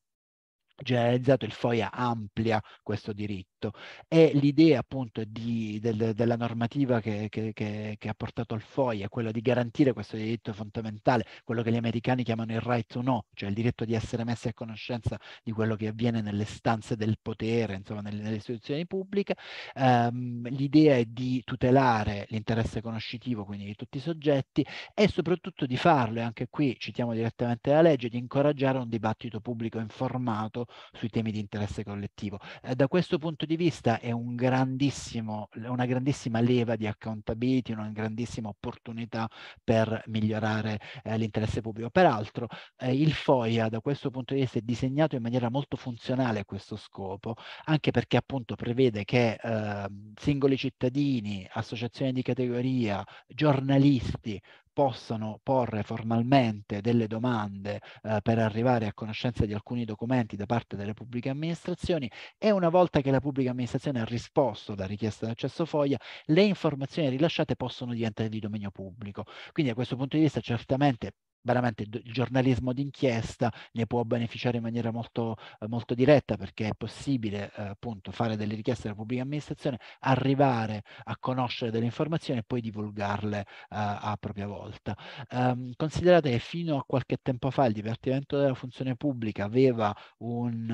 generalizzato il FOIA amplia questo diritto e l'idea appunto di, del, della normativa che, che, che, che, ha portato al FOIA, è quella di garantire questo diritto fondamentale, quello che gli americani chiamano il right to know, cioè il diritto di essere messi a conoscenza di quello che avviene nelle stanze del potere, insomma nelle, nelle istituzioni pubbliche, um, l'idea è di tutelare l'interesse conoscitivo quindi di tutti i soggetti e soprattutto di farlo, e anche qui citiamo direttamente la legge, di incoraggiare un dibattito pubblico informato sui temi di interesse collettivo. Eh, da questo punto di vista è un una grandissima leva di accountability, una grandissima opportunità per migliorare eh, l'interesse pubblico. Peraltro eh, il FOIA da questo punto di vista è disegnato in maniera molto funzionale a questo scopo, anche perché appunto prevede che ehm, singoli cittadini, associazioni di categoria, giornalisti possano porre formalmente delle domande eh, per arrivare a conoscenza di alcuni documenti da parte delle pubbliche amministrazioni e una volta che la pubblica amministrazione ha risposto alla richiesta di accesso foglia, le informazioni rilasciate possono diventare di dominio pubblico. Quindi a questo punto di vista certamente veramente il giornalismo d'inchiesta ne può beneficiare in maniera molto, molto diretta perché è possibile eh, appunto fare delle richieste alla pubblica amministrazione, arrivare a conoscere delle informazioni e poi divulgarle eh, a propria volta. Um, considerate che fino a qualche tempo fa il Dipartimento della Funzione Pubblica aveva un,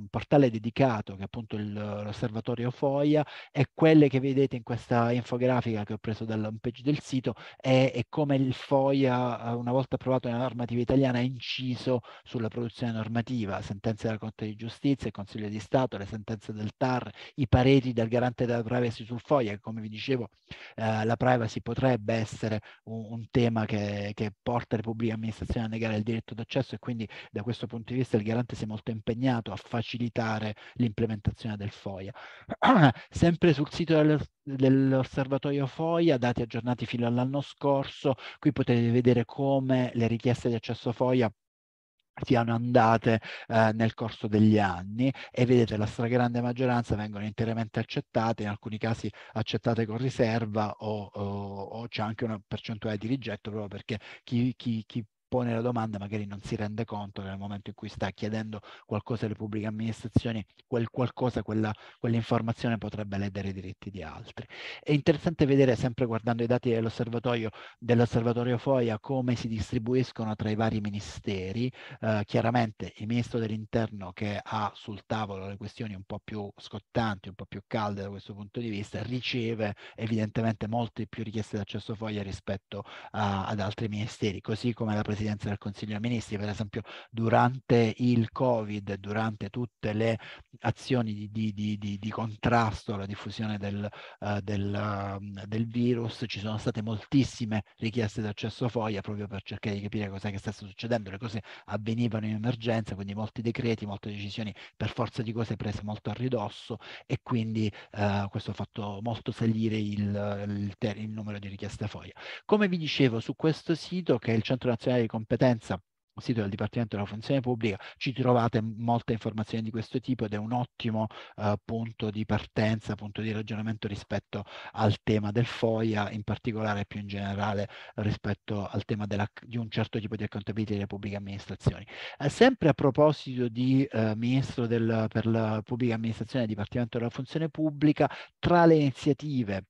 uh, portale dedicato che è appunto il, l'osservatorio FOIA e quelle che vedete in questa infografica che ho preso dalla homepage del sito è, è come il FOIA eh, una volta approvato quanto la normativa italiana ha inciso sulla produzione normativa, sentenze della Corte di Giustizia, il Consiglio di Stato, le sentenze del TAR, i pareti del garante della privacy sul FOIA, che come vi dicevo eh, la privacy potrebbe essere un, un tema che, che, porta le pubbliche amministrazioni a negare il diritto d'accesso e quindi da questo punto di vista il garante si è molto impegnato a facilitare l'implementazione del FOIA. Sempre sul sito del, dell'osservatorio FOIA, dati aggiornati fino all'anno scorso, qui potete vedere come le richieste di accesso FOIA siano andate eh, nel corso degli anni e vedete la stragrande maggioranza vengono interamente accettate, in alcuni casi accettate con riserva o, o, o c'è anche una percentuale di rigetto proprio perché chi, chi, chi pone la domanda magari non si rende conto che nel momento in cui sta chiedendo qualcosa alle pubbliche amministrazioni, quel qualcosa, quella, quell'informazione potrebbe ledere i diritti di altri. È interessante vedere, sempre guardando i dati dell'osservatorio, dell'osservatorio FOIA, come si distribuiscono tra i vari ministeri. Eh, chiaramente il ministro dell'interno che ha sul tavolo le questioni un po' più scottanti, un po' più calde da questo punto di vista, riceve evidentemente molte più richieste d'accesso FOIA rispetto uh, ad altri ministeri, così come la Presidenza Presidenza del Consiglio dei Ministri, per esempio durante il Covid, durante tutte le azioni di, di, di, di contrasto alla diffusione del, uh, del, uh, del, virus, ci sono state moltissime richieste di accesso FOIA proprio per cercare di capire cosa che stesse succedendo, le cose avvenivano in emergenza, quindi molti decreti, molte decisioni per forza di cose prese molto a ridosso e quindi uh, questo ha fatto molto salire il, il, il, numero di richieste a FOIA. Come vi dicevo, su questo sito che è il Centro Nazionale di competenza sito del Dipartimento della Funzione Pubblica ci trovate molte informazioni di questo tipo ed è un ottimo eh, punto di partenza, punto di ragionamento rispetto al tema del FOIA, in particolare più in generale rispetto al tema della, di un certo tipo di accountability delle pubbliche amministrazioni. Eh, sempre a proposito di eh, Ministro del, per la Pubblica Amministrazione e Dipartimento della Funzione Pubblica, tra le iniziative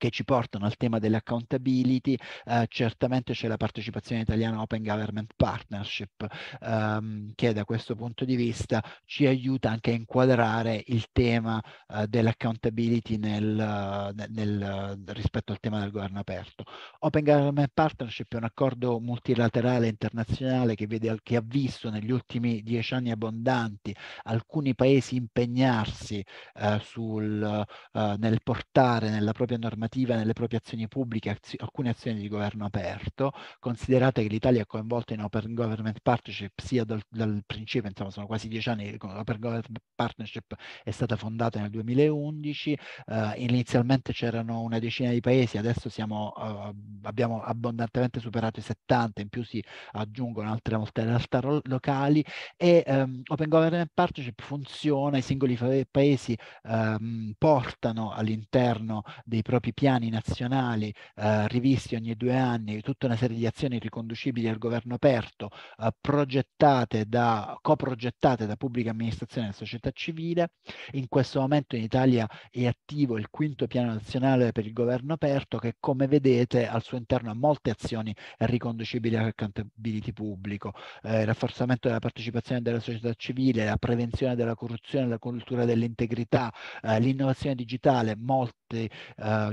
che ci portano al tema dell'accountability, eh, certamente c'è la partecipazione italiana Open Government Partnership, ehm, che da questo punto di vista ci aiuta anche a inquadrare il tema eh, dell'accountability nel, nel, rispetto al tema del governo aperto. Open Government Partnership è un accordo multilaterale internazionale che, vede, che ha visto negli ultimi dieci anni abbondanti alcuni paesi impegnarsi eh, sul, eh, nel portare nella propria normativa alternativa nelle proprie azioni pubbliche azio, alcune azioni di governo aperto, considerate che l'Italia è coinvolta in Open Government Partnership sia dal, dal principio, insomma sono quasi dieci anni, l'Open Government Partnership è stata fondata nel 2011, eh, inizialmente c'erano una decina di paesi, adesso siamo, eh, abbiamo abbondantemente superato i 70, in più si aggiungono altre molte realtà ro- locali e ehm, Open Government Partnership funziona, i singoli paesi ehm, portano all'interno dei propri piani nazionali eh, rivisti ogni due anni, tutta una serie di azioni riconducibili al governo aperto, eh, progettate da, coprogettate da pubblica amministrazione e società civile. In questo momento in Italia è attivo il quinto piano nazionale per il governo aperto che come vedete al suo interno ha molte azioni riconducibili all'accountability pubblico, eh, il rafforzamento della partecipazione della società civile, la prevenzione della corruzione, la cultura dell'integrità, eh, l'innovazione digitale, molti, eh,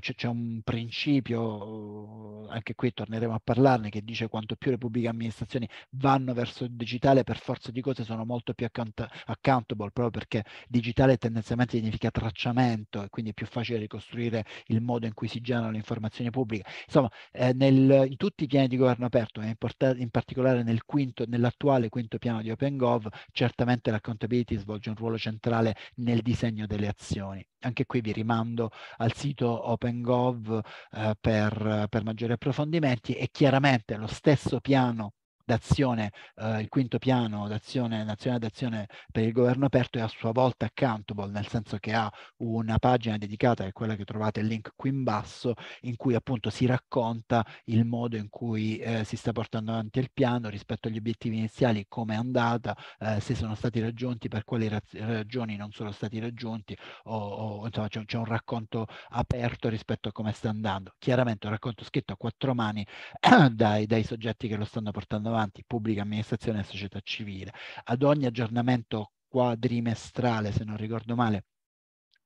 c'è c'è un principio, uhm, anche qui torneremo a parlarne, che dice quanto più le pubbliche amministrazioni vanno verso il digitale, per forza di cose sono molto più account- accountable, proprio perché digitale tendenzialmente significa tracciamento e quindi è più facile ricostruire il modo in cui si generano le informazioni pubbliche. Insomma, eh, nel, in tutti i piani di governo aperto, eh, in, port- in particolare nel quinto, nell'attuale quinto piano di OpenGov, certamente l'accountability svolge un ruolo centrale nel disegno delle azioni. Anche qui vi rimando al sito OpenGov gov eh, per, per maggiori approfondimenti e chiaramente lo stesso piano d'azione, eh, il quinto piano d'azione nazionale d'azione per il governo aperto è a sua volta accountable, nel senso che ha una pagina dedicata, che è quella che trovate il link qui in basso, in cui appunto si racconta il modo in cui eh, si sta portando avanti il piano rispetto agli obiettivi iniziali, come è andata, eh, se sono stati raggiunti, per quali ragioni non sono stati raggiunti, o, o insomma c'è, un racconto aperto rispetto a come sta andando. Chiaramente un racconto scritto a quattro mani dai, dai soggetti che lo stanno portando avanti avanti pubblica amministrazione e società civile. Ad ogni aggiornamento quadrimestrale, se non ricordo male,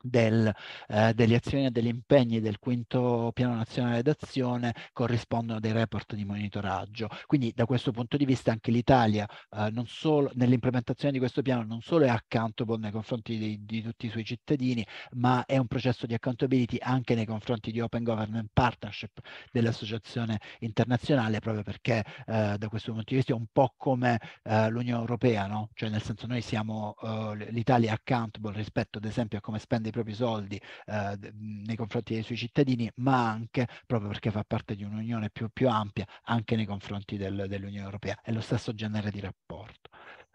del, eh, delle azioni e degli impegni del quinto piano nazionale d'azione corrispondono dei report di monitoraggio. Quindi da questo punto di vista anche l'Italia eh, nell'implementazione di questo piano non solo è accountable nei confronti di, di, tutti i suoi cittadini, ma è un processo di accountability anche nei confronti di Open Government Partnership dell'associazione internazionale, proprio perché eh, da questo punto di vista è un po' come eh, l'Unione Europea, no? cioè nel senso noi siamo eh, l'Italia accountable rispetto ad esempio a come spende dei propri soldi eh, mhmm, nei confronti dei suoi cittadini, ma anche, proprio perché fa parte di un'unione più, più ampia, anche nei confronti del, dell'Unione Europea. È lo stesso genere di rapporto.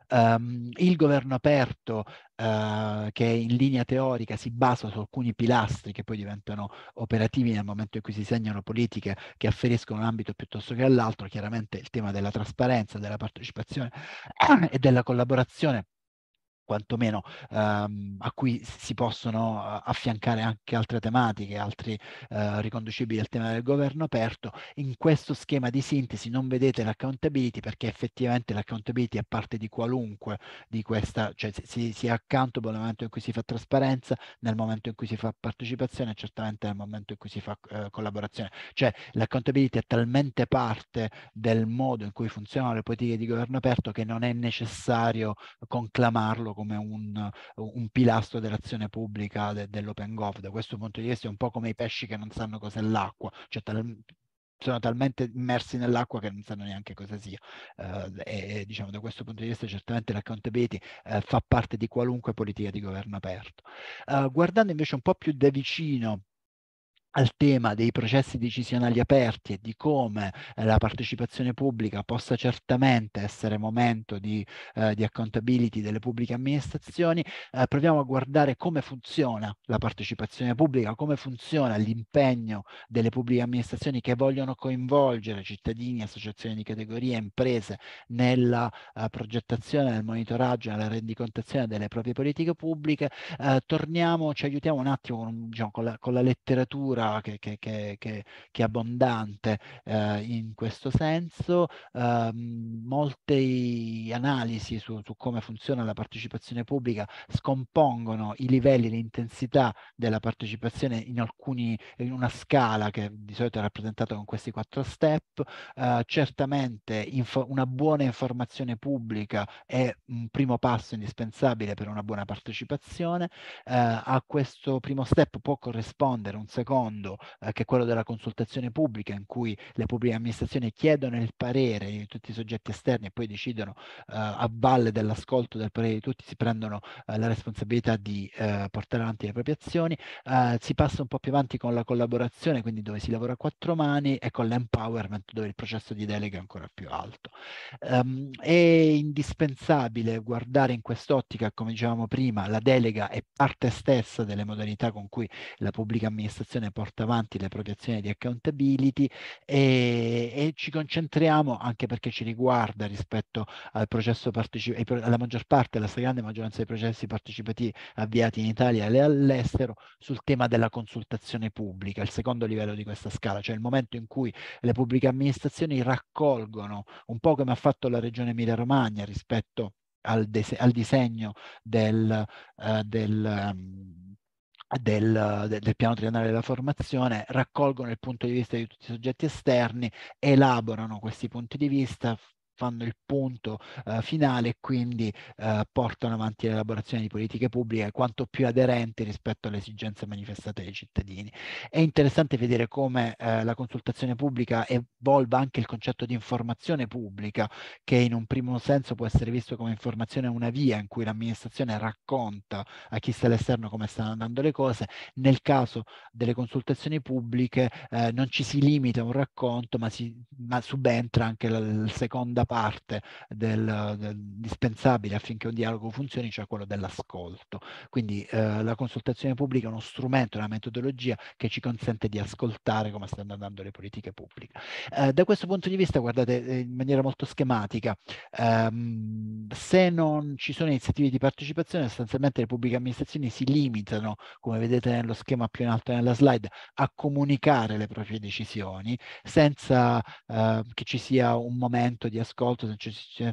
Um, il governo aperto uh, che in linea teorica si basa su alcuni pilastri che poi diventano operativi nel momento in cui si segnano politiche che afferiscono un ambito piuttosto che all'altro, chiaramente il tema della trasparenza, della partecipazione e della collaborazione quantomeno ehm, a cui si possono affiancare anche altre tematiche, altri eh, riconducibili al tema del governo aperto. In questo schema di sintesi non vedete l'accountability perché effettivamente l'accountability è parte di qualunque di questa, cioè si, si è accountable nel momento in cui si fa trasparenza, nel momento in cui si fa partecipazione e certamente nel momento in cui si fa eh, collaborazione. Cioè l'accountability è talmente parte del modo in cui funzionano le politiche di governo aperto che non è necessario conclamarlo come un, un pilastro dell'azione pubblica de, dell'open gov. Da questo punto di vista è un po' come i pesci che non sanno cos'è l'acqua, cioè tal- sono talmente immersi nell'acqua che non sanno neanche cosa sia. Eh, e, diciamo, da questo punto di vista certamente l'accountability eh, fa parte di qualunque politica di governo aperto. Eh, guardando invece un po' più da vicino al tema dei processi decisionali aperti e di come eh, la partecipazione pubblica possa certamente essere momento di, eh, di accountability delle pubbliche amministrazioni, eh, proviamo a guardare come funziona la partecipazione pubblica, come funziona l'impegno delle pubbliche amministrazioni che vogliono coinvolgere cittadini, associazioni di categoria, imprese nella eh, progettazione, nel monitoraggio, nella rendicontazione delle proprie politiche pubbliche. Eh, torniamo, ci aiutiamo un attimo diciamo, con, la, con la letteratura cultura che, che, che, che è abbondante eh, in questo senso, eh, molte analisi su, su, come funziona la partecipazione pubblica scompongono i livelli, l'intensità della partecipazione in, alcuni, in una scala che di solito è rappresentata con questi quattro step, eh, certamente info, una buona informazione pubblica è un primo passo indispensabile per una buona partecipazione, eh, a questo primo step può corrispondere un secondo mondo, eh, che è quello della consultazione pubblica, in cui le pubbliche amministrazioni chiedono il parere di tutti i soggetti esterni e poi decidono eh, a valle dell'ascolto del parere di tutti, si prendono eh, la responsabilità di eh, portare avanti le proprie azioni, eh, si passa un po' più avanti con la collaborazione, quindi dove si lavora a quattro mani, e con l'empowerment, dove il processo di delega è ancora più alto. Um, è indispensabile guardare in quest'ottica, come dicevamo prima, la delega è parte stessa delle modalità con cui la pubblica amministrazione porta avanti le proprie azioni di accountability e, e ci concentriamo anche perché ci riguarda rispetto al processo partecipativo, alla maggior parte, la stragrande maggioranza dei processi partecipativi avviati in Italia e all'estero sul tema della consultazione pubblica, il secondo livello di questa scala, cioè il momento in cui le pubbliche amministrazioni raccolgono un po' come ha fatto la regione Emilia-Romagna rispetto al, al, disegno del, uh, del um, del, del, del, piano triennale della formazione, raccolgono il punto di vista di tutti i soggetti esterni, elaborano questi punti di vista, fanno il punto eh, finale e quindi eh, portano avanti l'elaborazione di politiche pubbliche quanto più aderenti rispetto alle esigenze manifestate dai cittadini. È interessante vedere come eh, la consultazione pubblica evolva anche il concetto di informazione pubblica, che in un primo senso può essere visto come informazione una via in cui l'amministrazione racconta a chi sta all'esterno come stanno andando le cose. Nel caso delle consultazioni pubbliche eh, non ci si limita a un racconto, ma, si, ma subentra anche la, la seconda parte del, del, indispensabile affinché un dialogo funzioni, cioè quello dell'ascolto. Quindi eh, la consultazione pubblica è uno strumento, una metodologia che ci consente di ascoltare come stanno andando le politiche pubbliche. Eh, da questo punto di vista, guardate eh, in maniera molto schematica, ehm, se non ci sono iniziative di partecipazione, sostanzialmente le pubbliche amministrazioni si limitano, come vedete nello schema più in alto nella slide, a comunicare le proprie decisioni senza eh, che ci sia un momento di ascolto ascolto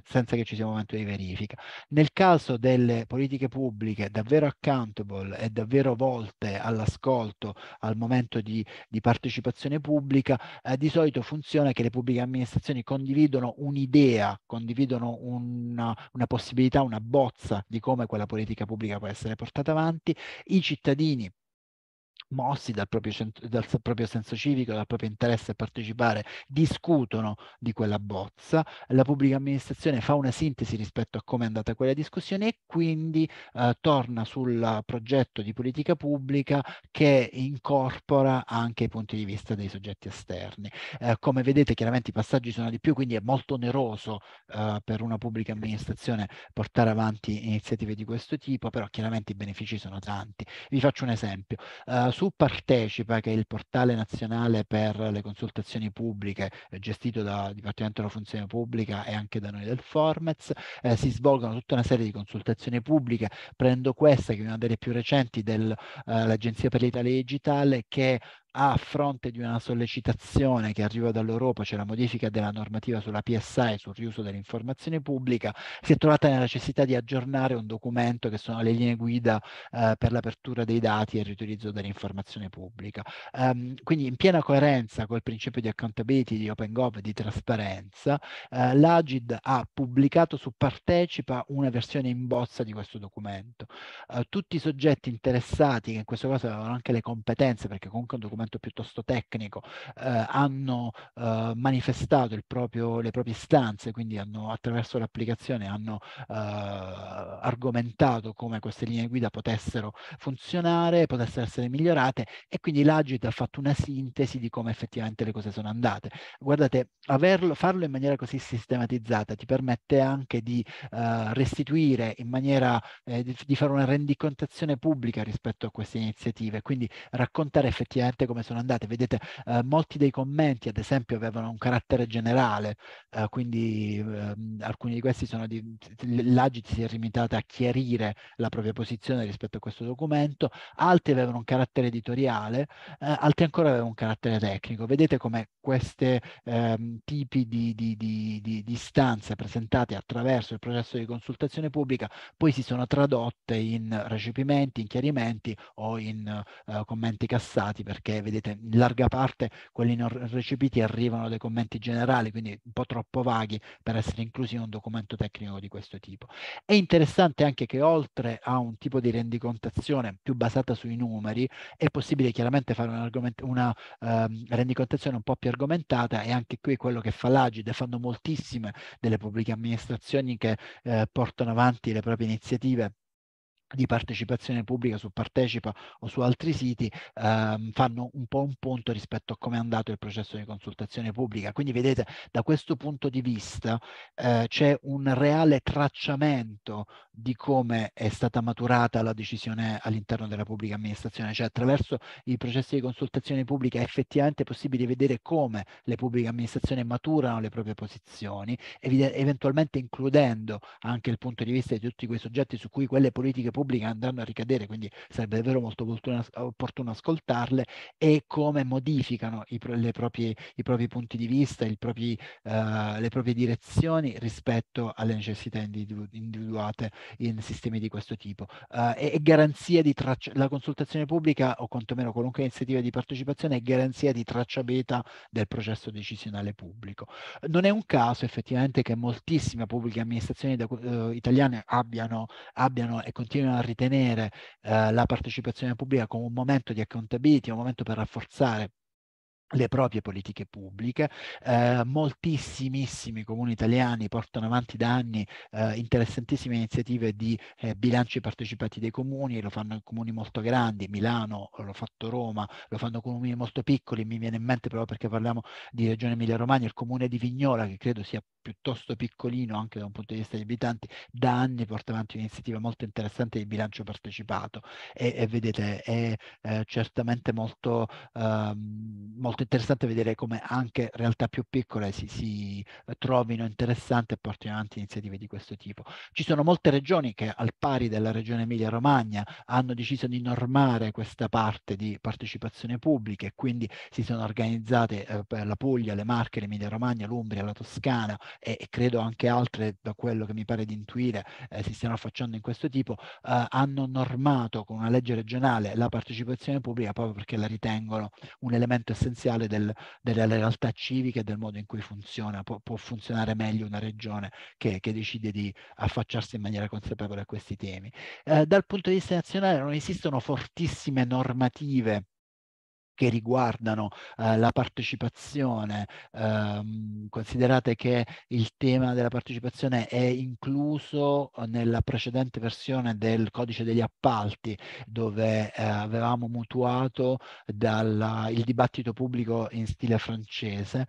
senza che ci sia un momento di verifica. Nel caso delle politiche pubbliche davvero accountable e davvero volte all'ascolto, al momento di, di partecipazione pubblica, eh, di solito funziona che le pubbliche amministrazioni condividono un'idea, condividono una, una possibilità, una bozza di come quella politica pubblica può essere portata avanti, i cittadini mossi dal proprio, cent- dal proprio, senso civico, dal proprio interesse a partecipare, discutono di quella bozza, la pubblica amministrazione fa una sintesi rispetto a come è andata quella discussione e quindi eh, torna sul progetto di politica pubblica che incorpora anche i punti di vista dei soggetti esterni. Eh, come vedete chiaramente i passaggi sono di più, quindi è molto oneroso eh, per una pubblica amministrazione portare avanti iniziative di questo tipo, però chiaramente i benefici sono tanti. Vi faccio un esempio. Eh, su su Partecipa, che è il portale nazionale per le consultazioni pubbliche eh, gestito dal Dipartimento della Funzione Pubblica e anche da noi del Formez, eh, si svolgono tutta una serie di consultazioni pubbliche. Prendo questa, che è una delle più recenti dell'Agenzia eh, per l'Italia Digitale, che a fronte di una sollecitazione che arriva dall'Europa, cioè la modifica della normativa sulla PSA e sul riuso dell'informazione pubblica, si è trovata nella necessità di aggiornare un documento che sono le linee guida eh, per l'apertura dei dati e il riutilizzo dell'informazione pubblica. Um, quindi in piena coerenza col principio di accountability, di open gov, di trasparenza, eh, l'Agid ha pubblicato su Partecipa una versione in bozza di questo documento. Uh, tutti i soggetti interessati, che in questo caso avevano anche le competenze, perché comunque è un documento argomento piuttosto tecnico, eh, hanno eh, manifestato proprio, le proprie istanze, quindi hanno, attraverso l'applicazione hanno eh, argomentato come queste linee guida potessero funzionare, potessero essere migliorate e quindi l'Agit ha fatto una sintesi di come effettivamente le cose sono andate. Guardate, averlo, farlo in maniera così sistematizzata ti permette anche di eh, restituire in maniera, eh, di, di fare una rendicontazione pubblica rispetto a queste iniziative, quindi raccontare effettivamente come sono andate. Vedete, eh, molti dei commenti, ad esempio, avevano un carattere generale, eh, quindi ehm, alcuni di questi sono di... l'Agit si è limitata a chiarire la propria posizione rispetto a questo documento, altri avevano un carattere editoriale, eh, altri ancora avevano un carattere tecnico. Vedete come questi ehm, tipi di, di, di, di stanze presentate attraverso il processo di consultazione pubblica poi si sono tradotte in recepimenti, in chiarimenti o in uh, commenti cassati perché vedete in larga parte quelli non recepiti arrivano dai commenti generali, quindi un po' troppo vaghi per essere inclusi in un documento tecnico di questo tipo. È interessante anche che oltre a un tipo di rendicontazione più basata sui numeri, è possibile chiaramente fare un una ehm, rendicontazione un po' più argomentata e anche qui quello che fa l'Agide, fanno moltissime delle pubbliche amministrazioni che eh, portano avanti le proprie iniziative di partecipazione pubblica su Partecipa o su altri siti ehm, fanno un po' un punto rispetto a come è andato il processo di consultazione pubblica. Quindi vedete, da questo punto di vista eh, c'è un reale tracciamento di come è stata maturata la decisione all'interno della pubblica amministrazione, cioè attraverso i processi di consultazione pubblica è effettivamente possibile vedere come le pubbliche amministrazioni maturano le proprie posizioni, eventualmente includendo anche il punto di vista di tutti quei soggetti su cui quelle politiche pubbliche pubblica andranno a ricadere, quindi sarebbe davvero molto opportuno ascoltarle, e come modificano i, pro- proprie, i propri punti di vista, propri, uh, le proprie direzioni rispetto alle necessità individu- individuate in sistemi di questo tipo. Uh, e, e, garanzia di traccia, la consultazione pubblica o quantomeno qualunque iniziativa di partecipazione è garanzia di tracciabilità del processo decisionale pubblico. Non è un caso effettivamente che moltissime pubbliche amministrazioni da, uh, italiane abbiano, abbiano e continuano continuano a ritenere eh, la partecipazione pubblica come un momento di accountability, un momento per rafforzare le proprie politiche pubbliche. Eh, moltissimissimi comuni italiani portano avanti da anni eh, interessantissime iniziative di eh, bilanci partecipati dei comuni, lo fanno in comuni molto grandi, Milano, eh, l'ho fatto Roma, lo fanno comuni molto piccoli, mi viene in mente proprio perché parliamo di Regione Emilia-Romagna, il comune di Vignola che credo sia piuttosto piccolino anche da un punto di vista degli abitanti, da anni porta avanti un'iniziativa molto interessante di bilancio partecipato e, e vedete è eh, certamente molto, molto ehm, molto interessante vedere come anche realtà più piccole si, si eh, trovino interessanti e portino avanti iniziative di questo tipo. Ci sono molte regioni che al pari della regione Emilia-Romagna hanno deciso di normare questa parte di partecipazione pubblica e quindi si sono organizzate eh, la Puglia, le Marche, l'Emilia-Romagna, l'Umbria, la Toscana e, e, credo anche altre, da quello che mi pare di intuire, eh, si stiano facendo in questo tipo, eh, hanno normato con una legge regionale la partecipazione pubblica proprio perché la ritengono un elemento essenziale essenziale del, della realtà civica e del modo in cui funziona, può, può funzionare meglio una regione che, che, decide di affacciarsi in maniera consapevole a questi temi. Eh, dal punto di vista nazionale non esistono fortissime normative che riguardano eh, la partecipazione. Eh, considerate che il tema della partecipazione è incluso eh, nella precedente versione del codice degli appalti, dove eh, avevamo mutuato dal, il dibattito pubblico in stile francese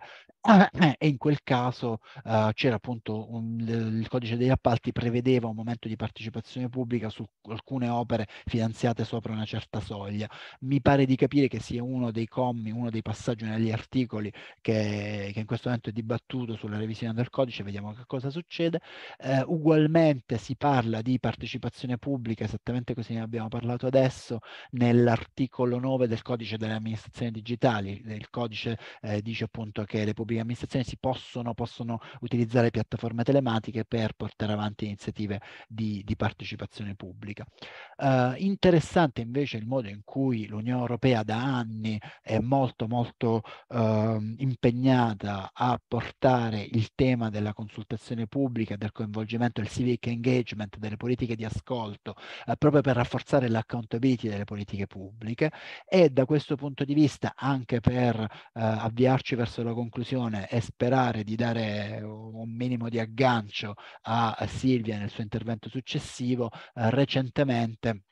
Ah, eh, e in quel caso uh, c'era appunto un, il codice degli appalti prevedeva un momento di partecipazione pubblica su alcune opere finanziate sopra una certa soglia. Mi pare di capire che sia uno dei commi, uno dei passaggi negli articoli che, che in questo momento è dibattuto sulla revisione del codice, vediamo che cosa succede. Uh, ugualmente si parla di partecipazione pubblica, esattamente così ne abbiamo parlato adesso, nell'articolo 9 del codice delle amministrazioni digitali. Il codice eh, dice appunto che le pubblicazioni pubbliche amministrazioni si possono, possono utilizzare piattaforme telematiche per portare avanti iniziative di, di partecipazione pubblica. Uh, interessante invece il modo in cui l'Unione Europea da anni è molto molto uh, impegnata a portare il tema della consultazione pubblica, del coinvolgimento, del civic engagement, delle politiche di ascolto, uh, proprio per rafforzare l'accountability delle politiche pubbliche e da questo punto di vista anche per eh, avviarci verso la conclusione attenzione e sperare di dare un minimo di aggancio a Silvia nel suo intervento successivo, eh, recentemente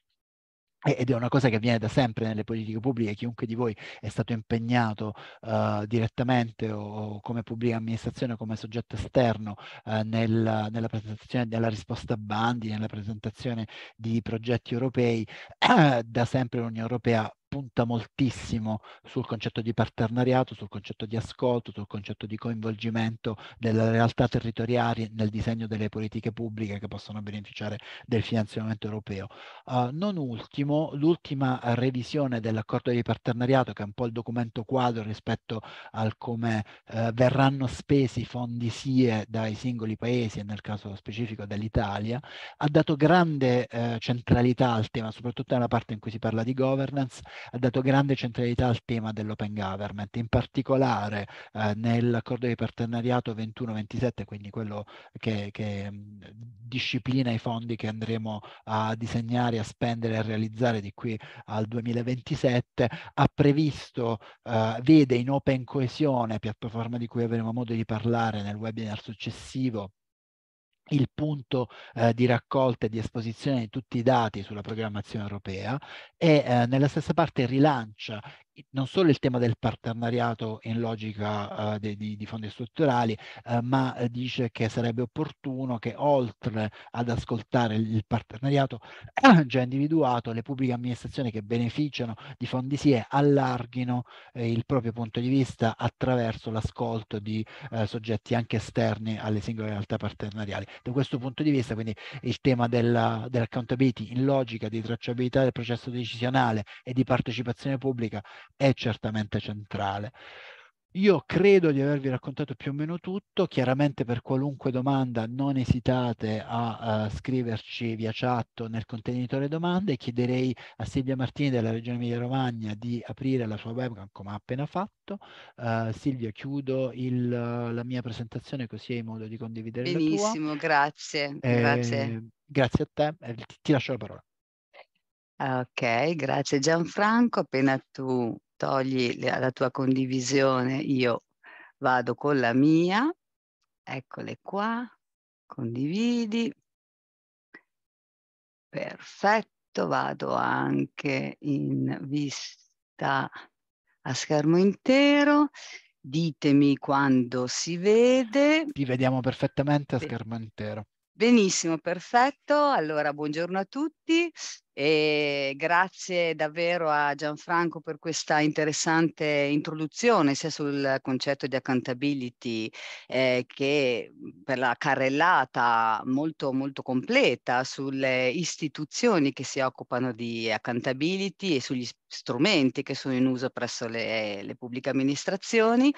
ed è una cosa che avviene da sempre nelle politiche pubbliche, chiunque di voi è stato impegnato uh, direttamente o, o, come pubblica amministrazione, come soggetto esterno uh, nel, nella presentazione della risposta a bandi, nella presentazione di progetti europei, da sempre l'Unione Europea punta moltissimo sul concetto di partenariato, sul concetto di ascolto, sul concetto di coinvolgimento delle realtà territoriali nel disegno delle politiche pubbliche che possono beneficiare del finanziamento europeo. Uh, non ultimo, l'ultima revisione dell'accordo di partenariato, che è un po' il documento quadro rispetto al come uh, verranno spesi i fondi SIE dai singoli paesi e nel caso specifico dall'Italia, ha dato grande uh, centralità al tema, soprattutto nella parte in cui si parla di governance ha dato grande centralità al tema dell'open government, in particolare eh, nell'accordo di partenariato 21-27, quindi quello che, che mm, disciplina i fondi che andremo a disegnare, a spendere e a realizzare di qui al 2027, ha previsto, eh, vede in open coesione, piattaforma di cui avremo modo di parlare nel webinar successivo, il punto eh, di raccolta e di esposizione di tutti i dati sulla programmazione europea e eh, nella stessa parte rilancia non solo il tema del partenariato in logica uh, di, di, fondi strutturali, uh, ma eh, dice che sarebbe opportuno che oltre ad ascoltare il partenariato già individuato, le pubbliche amministrazioni che beneficiano di fondi SIE allarghino eh, il proprio punto di vista attraverso l'ascolto di eh, soggetti anche esterni alle singole realtà partenariali. Da questo punto di vista, quindi il tema della, dell'accountability in logica di tracciabilità del processo decisionale e di partecipazione pubblica è certamente centrale. Io credo di avervi raccontato più o meno tutto, chiaramente per qualunque domanda non esitate a, a scriverci via chat o nel contenitore domande, chiederei a Silvia Martini della Regione Emilia Romagna di aprire la sua webcam come ha appena fatto. Uh, Silvia, chiudo il, la mia presentazione così hai modo di condividere Benissimo, la tua. Benissimo, grazie, eh, grazie. grazie. a te, eh, ti lascio la parola. Ok, grazie Gianfranco. Appena tu togli la tua condivisione, io vado con la mia. Eccole qua, condividi. Perfetto, vado anche in vista a schermo intero. Ditemi quando si vede. Ti vediamo perfettamente a schermo intero. Benissimo, perfetto. Allora, buongiorno a tutti e grazie davvero a Gianfranco per questa interessante introduzione sia sul concetto di accountability eh, che mhmm, per la carrellata molto molto completa sulle istituzioni che si occupano di accountability e sugli strumenti che sono in uso presso le, le pubbliche amministrazioni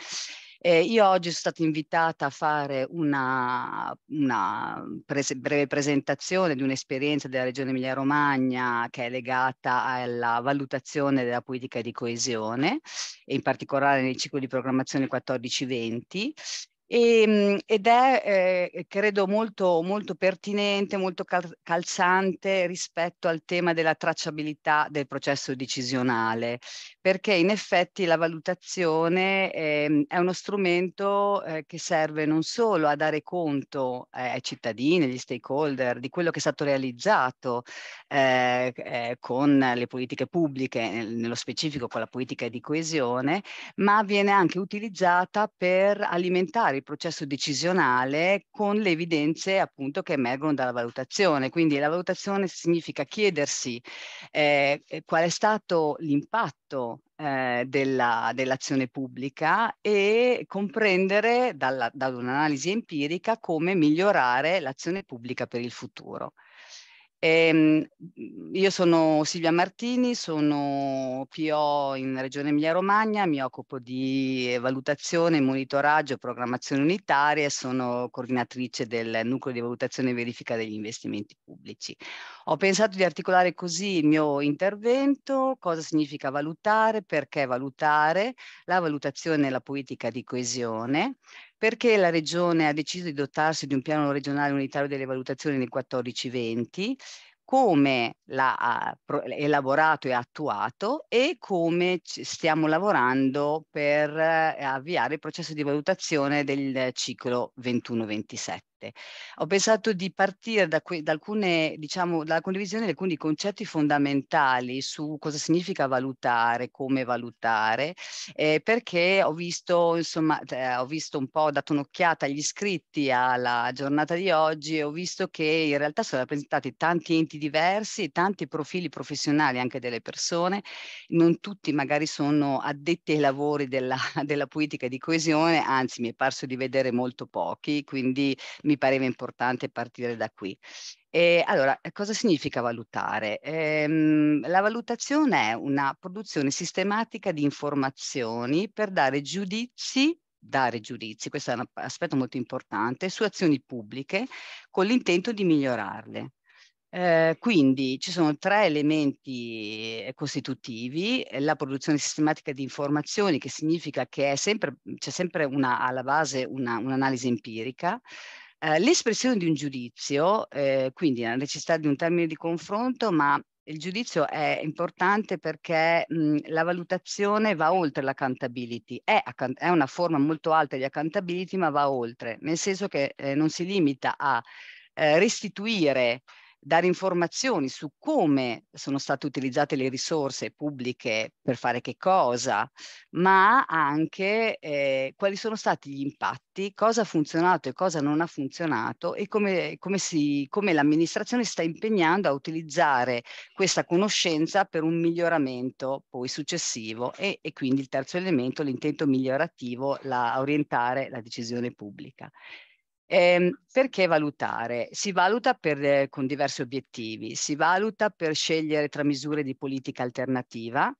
eh, io oggi sono stata invitata a fare una, una prese, breve presentazione di un'esperienza della Regione Emilia-Romagna che è legata alla valutazione della politica di coesione, e in particolare nel ciclo di programmazione 14-20, e, ehm, ed è eh, credo molto, molto pertinente, molto calzante rispetto al tema della tracciabilità del processo decisionale, perché in effetti la valutazione eh, è uno strumento eh, che serve non solo a dare conto eh, ai cittadini, agli stakeholder di quello che è stato realizzato eh, eh, con le politiche pubbliche, nello specifico con la politica di coesione, ma viene anche utilizzata per alimentare il processo decisionale con le evidenze appunto che emergono dalla valutazione. Quindi la valutazione significa chiedersi eh, qual è stato l'impatto oggetto eh, della, dell'azione pubblica e comprendere dalla, da un'analisi empirica come migliorare l'azione pubblica per il futuro. Ehm, io sono Silvia Martini, sono PO in Regione Emilia-Romagna, mi occupo di valutazione, monitoraggio e programmazione unitaria e sono coordinatrice del nucleo di valutazione e verifica degli investimenti pubblici. Ho pensato di articolare così il mio intervento, cosa significa valutare, perché valutare, la valutazione e la politica di coesione, perché la Regione ha deciso di dotarsi di un piano regionale unitario delle valutazioni nel 14-20, come l'ha ah, elaborato e attuato e come stiamo lavorando per eh, avviare il processo di valutazione del ciclo 21-27 sette. Ho pensato di partire da, que- da alcune, diciamo, dalla condivisione di alcuni concetti fondamentali su cosa significa valutare, come valutare, eh, perché ho visto, insomma, eh, ho visto un po', ho dato un'occhiata agli iscritti alla giornata di oggi e ho visto che in realtà sono rappresentati tanti enti diversi, tanti profili professionali anche delle persone, non tutti magari sono addetti ai lavori della, della politica di coesione, anzi mi è parso di vedere molto pochi, quindi mi mi pareva importante partire da qui. E eh, allora, cosa significa valutare? Ehm, la valutazione è una produzione sistematica di informazioni per dare giudizi dare giudizi, questo è un aspetto molto importante, su azioni pubbliche con l'intento di migliorarle. Eh, quindi ci sono tre elementi eh, costitutivi, eh, la produzione sistematica di informazioni che significa che c'è sempre, sempre una, alla base un'analisi una, un empirica, eh, l'espressione di un giudizio, eh, quindi la necessità di un termine di confronto, ma il giudizio è importante perché mh, mhmm, la valutazione va oltre l'accountability, è, è, una forma molto alta di accountability ma va oltre, nel senso che eh, non si limita a eh, restituire dare informazioni su come sono state utilizzate le risorse pubbliche per fare che cosa, ma anche eh, quali sono stati gli impatti, cosa ha funzionato e cosa non ha funzionato e come, come, si, come l'amministrazione sta impegnando a utilizzare questa conoscenza per un miglioramento poi successivo e, e quindi il terzo elemento, l'intento migliorativo, la, orientare la decisione pubblica. Ehm, perché valutare? Si valuta per, eh, con diversi obiettivi, si valuta per scegliere tra misure di politica alternativa,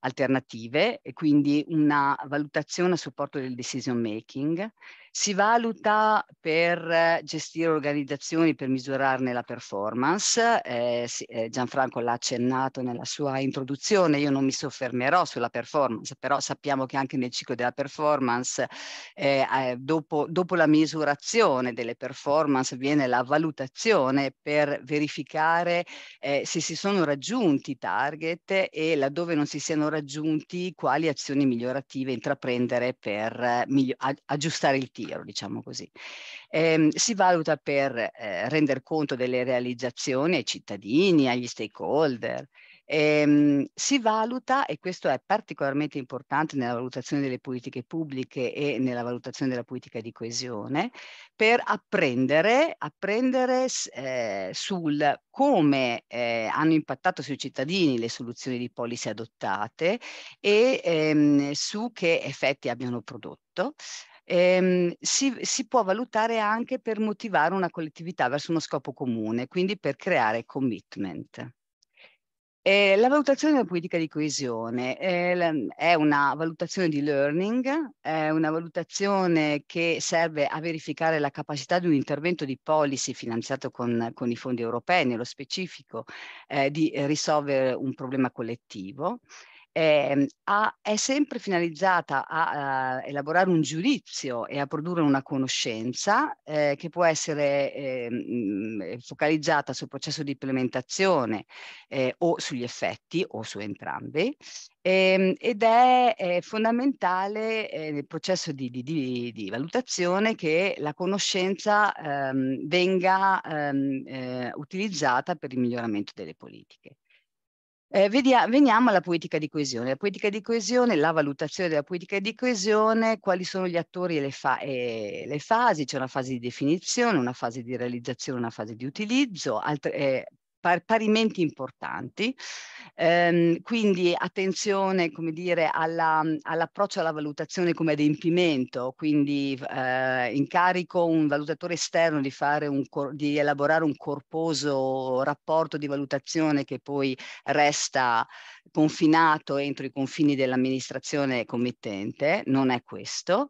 alternative e quindi una valutazione a supporto del decision making, si valuta per eh, gestire organizzazioni, per misurarne la performance. Eh, eh, Gianfranco l'ha accennato nella sua introduzione, io non mi soffermerò sulla performance, però sappiamo che anche nel ciclo della performance, eh, eh dopo, dopo la misurazione delle performance viene la valutazione per verificare eh, se si sono raggiunti i target e laddove non si siano raggiunti quali azioni migliorative intraprendere per migli- aggiustare il team tiro, diciamo così. Eh, si valuta per eh, rendere conto delle realizzazioni ai cittadini, agli stakeholder. Eh, si valuta, e questo è particolarmente importante nella valutazione delle politiche pubbliche e nella valutazione della politica di coesione, per apprendere, apprendere eh, sul come eh, hanno impattato sui cittadini le soluzioni di policy adottate e ehm, su che effetti abbiano prodotto ehm, si, si può valutare anche per motivare una collettività verso uno scopo comune, quindi per creare commitment. Eh, la valutazione della politica di coesione eh, è una valutazione di learning, è una valutazione che serve a verificare la capacità di un intervento di policy finanziato con, con i fondi europei, nello specifico, eh, di risolvere un problema collettivo eh, a, è sempre finalizzata a, a, eh, elaborare un giudizio e a produrre una conoscenza eh, che può essere eh, focalizzata sul processo di implementazione eh, o sugli effetti o su entrambi ehm, ed è, fondamentale eh, nel processo di, di, di, valutazione che la conoscenza ehm, venga ehm, utilizzata per il miglioramento delle politiche. Eh, vedia, veniamo alla politica di coesione. La politica di coesione, la valutazione della politica di coesione, quali sono gli attori e le, fa, e le fasi? C'è una fase di definizione, una fase di realizzazione, una fase di utilizzo, altre, eh, par parimenti importanti. Ehm, quindi attenzione, come dire, all'approccio alla valutazione come adempimento, quindi eh, incarico un valutatore esterno di, un di, elaborare un corposo rapporto di valutazione che poi resta confinato entro i confini dell'amministrazione committente, non è questo.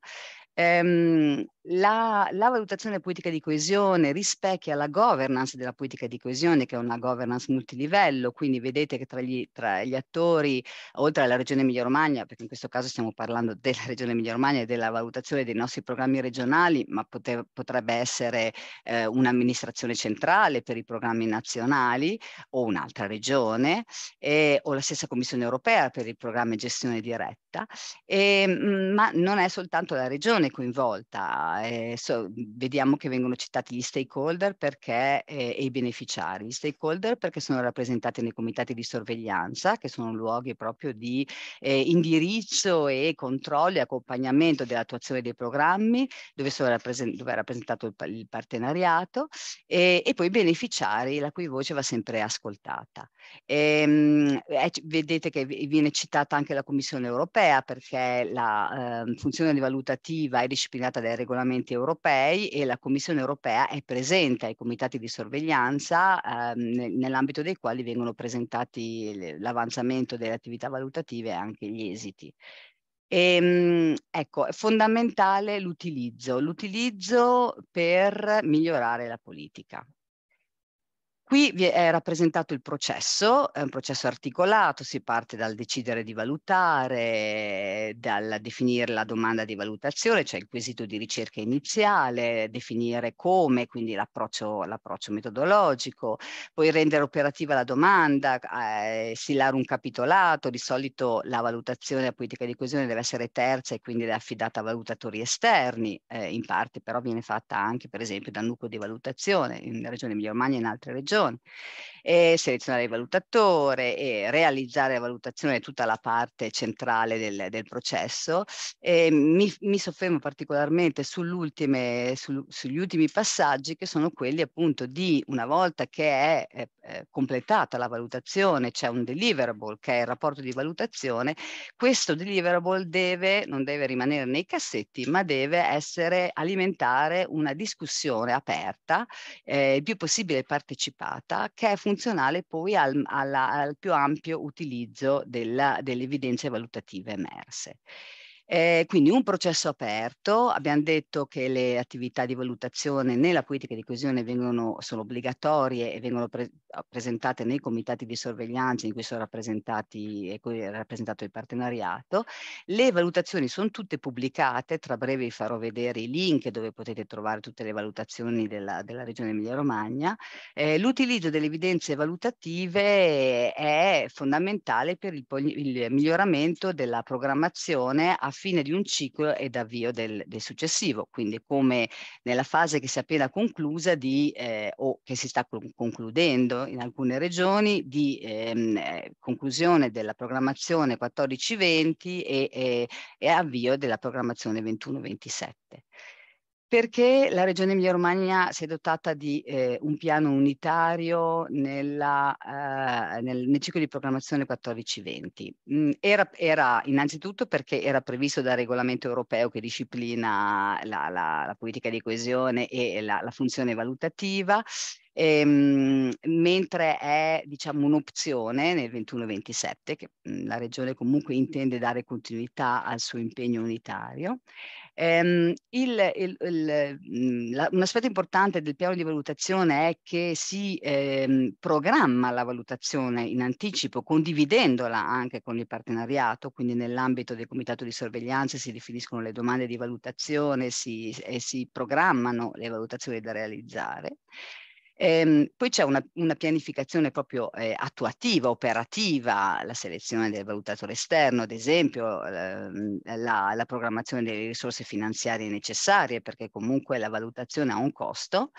Ehm, la, la, valutazione della politica di coesione rispecchia la governance della politica di coesione, che è una governance multilivello, quindi vedete che tra gli, tra gli attori, oltre alla Regione Emilia-Romagna, perché in questo caso stiamo parlando della Regione Emilia-Romagna e della valutazione dei nostri programmi regionali, ma pote, potrebbe essere eh, un'amministrazione centrale per i programmi nazionali o un'altra regione, e, eh, o la stessa Commissione europea per il programma gestione diretta, e, mm, ma non è soltanto la Regione coinvolta eh, so, vediamo che vengono citati gli stakeholder perché, eh, e i beneficiari. Gli stakeholder perché sono rappresentati nei comitati di sorveglianza, che sono luoghi proprio di eh, indirizzo e controllo e accompagnamento dell'attuazione dei programmi, dove, rappresent- dove è rappresentato il, il partenariato, e, e, poi i beneficiari, la cui voce va sempre ascoltata. E, ehm, eh, vedete che viene citata anche la Commissione europea perché la ehm, funzione valutativa è disciplinata dai regolamenti Parlamenti europei e la Commissione europea è presente ai comitati di sorveglianza ehm, nell'ambito dei quali vengono presentati l'avanzamento delle attività valutative e anche gli esiti. E, ehm, ecco, è fondamentale l'utilizzo, l'utilizzo per migliorare la politica. Qui vi è rappresentato il processo, è un processo articolato, si parte dal decidere di valutare, dal definire la domanda di valutazione, cioè il quesito di ricerca iniziale, definire come, quindi l'approccio, metodologico, poi rendere operativa la domanda, eh, stilare un capitolato, di solito la valutazione della politica di coesione deve essere terza e quindi è affidata a valutatori esterni, eh, in parte però viene fatta anche per esempio dal nucleo di valutazione in Regione Emilia Romagna e in altre regioni doing eh, selezionare il valutatore e realizzare la valutazione è tutta la parte centrale del, del processo. E mi, mi soffermo particolarmente sull'ultime, su, sugli ultimi passaggi che sono quelli appunto di una volta che è eh, completata la valutazione, c'è un deliverable che è il rapporto di valutazione, questo deliverable deve, non deve rimanere nei cassetti, ma deve essere alimentare una discussione aperta, eh, il più possibile partecipata, che è funzionale funzionale poi al, alla, al più ampio utilizzo della, delle evidenze valutative emerse. Eh, quindi un processo aperto, abbiamo detto che le attività di valutazione nella politica di coesione vengono, sono obbligatorie e vengono pre presentate nei comitati di sorveglianza in cui sono rappresentati rappresentato il partenariato. Le valutazioni sono tutte pubblicate, tra breve vi farò vedere i link dove potete trovare tutte le valutazioni della, della regione Emilia-Romagna. Eh, l'utilizzo delle evidenze valutative è fondamentale per il, il miglioramento della programmazione a fine di un ciclo ed avvio del, del successivo, quindi come nella fase che si è appena conclusa di, eh, o che si sta concludendo in alcune regioni, di ehm, eh, conclusione della programmazione 14-20 e, e, e avvio della programmazione 21-27 perché la Regione Emilia-Romagna si è dotata di eh, un piano unitario nella, eh, nel, nel, ciclo di programmazione 14-20. Mm, era, era, innanzitutto perché era previsto dal regolamento europeo che disciplina la, la, la politica di coesione e la, la funzione valutativa, Ehm, mentre è diciamo, un'opzione nel 21-27 che mh, mm, la regione comunque intende dare continuità al suo impegno unitario Ehm, il, il, il, mhmm, la, un aspetto importante del piano di valutazione è che si ehm, programma la valutazione in anticipo, condividendola anche con il partenariato, quindi nell'ambito del comitato di sorveglianza si definiscono le domande di valutazione si, e si programmano le valutazioni da realizzare. Ehm, poi c'è una, una pianificazione proprio eh, attuativa, operativa, la selezione del valutatore esterno, ad esempio, ehm, la, la, programmazione delle risorse finanziarie necessarie, perché comunque la valutazione ha un costo.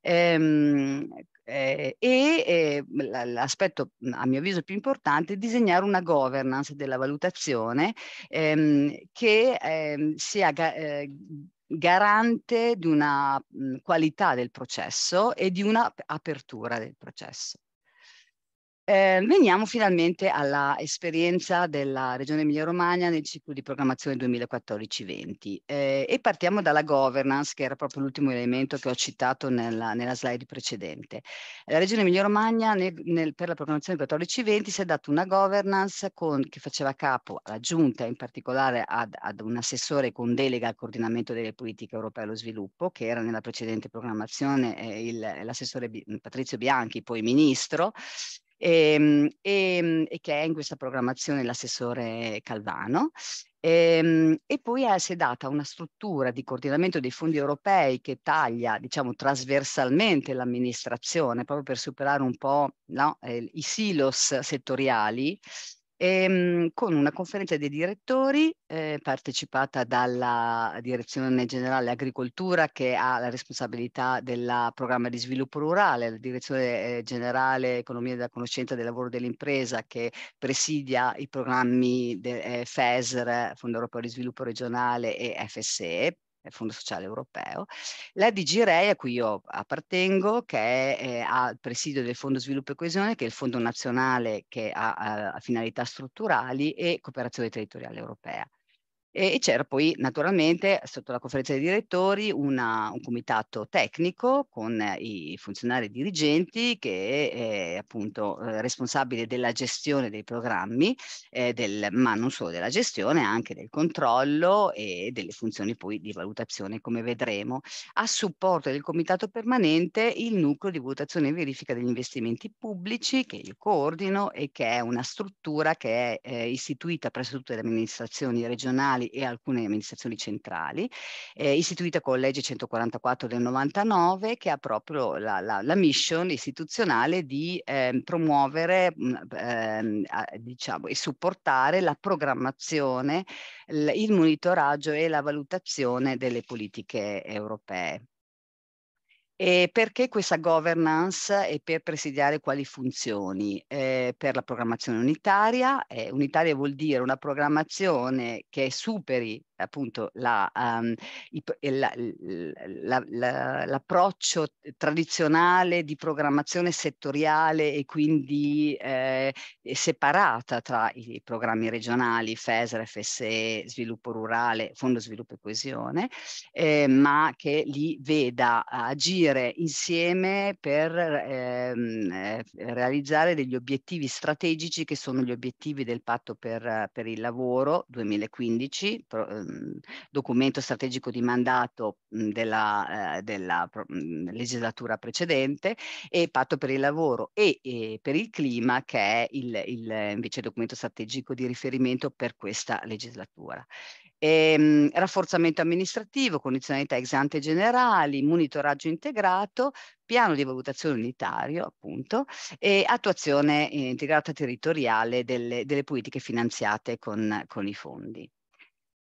Ehm, eh, e eh, l'aspetto a mio avviso più importante è disegnare una governance della valutazione ehm, che ehm, sia ga- eh, garante di una mhmm, qualità del processo e di una apertura del processo. Eh, veniamo finalmente alla esperienza della Regione Emilia-Romagna nel ciclo di programmazione 2014-20 eh, e partiamo dalla governance che era proprio l'ultimo elemento che ho citato nella, nella slide precedente. La Regione Emilia-Romagna per la programmazione 2014 20 si è data una governance con, che faceva capo alla Giunta, in particolare ad, ad, un assessore con delega al coordinamento delle politiche europee allo sviluppo che era nella precedente programmazione eh, l'assessore Patrizio Bianchi, poi ministro, e, ehm, e, ehm, e che è in questa programmazione l'assessore Calvano. E, ehm, e poi è, si è data una struttura di coordinamento dei fondi europei che taglia, diciamo, trasversalmente l'amministrazione, proprio per superare un po' no, eh, i silos settoriali ehm, con una conferenza dei direttori eh, partecipata dalla Direzione Generale Agricoltura che ha la responsabilità del programma di sviluppo rurale, la Direzione eh, Generale Economia della Conoscenza del Lavoro dell'Impresa che presidia i programmi de, eh, FESR, Fondo Europeo di Sviluppo Regionale e FSE Fondo Sociale Europeo, la DG Rei a cui io appartengo, che è eh, al presidio del Fondo Sviluppo e Coesione, che è il fondo nazionale che ha, ha eh, finalità strutturali e cooperazione territoriale europea. E, e c'era poi naturalmente sotto la conferenza dei direttori una, un comitato tecnico con eh, i funzionari dirigenti che è eh, appunto eh, responsabile della gestione dei programmi, eh, del, ma non solo della gestione, anche del controllo e delle funzioni poi di valutazione come vedremo. A supporto del comitato permanente il nucleo di valutazione e verifica degli investimenti pubblici che io coordino e che è una struttura che è eh, istituita presso tutte le amministrazioni regionali regionali e alcune amministrazioni centrali, eh, istituita con legge 144 del 99 che ha proprio la, la, la mission istituzionale di eh, promuovere eh, diciamo, e supportare la programmazione, il monitoraggio e la valutazione delle politiche europee. E perché questa governance e per presidiare quali funzioni? Eh, per la programmazione unitaria, eh, unitaria vuol dire una programmazione che superi appunto la, um, la, la, l'approccio tradizionale di programmazione settoriale e quindi eh, separata tra i programmi regionali, FESR, FSE, sviluppo rurale, fondo sviluppo e coesione, eh, ma che li veda agire insieme per ehm, eh, realizzare degli obiettivi strategici che sono gli obiettivi del patto per, per il lavoro 2015, pro, Ehm, documento strategico di mandato mhmm, della, ehm, della mhmm, legislatura precedente e patto per il lavoro e, e per il clima che è il, il invece documento strategico di riferimento per questa legislatura. Ehm, rafforzamento amministrativo, condizionalità ex ante generali, monitoraggio integrato, piano di valutazione unitario appunto e attuazione integrata territoriale delle, delle politiche finanziate con, con i fondi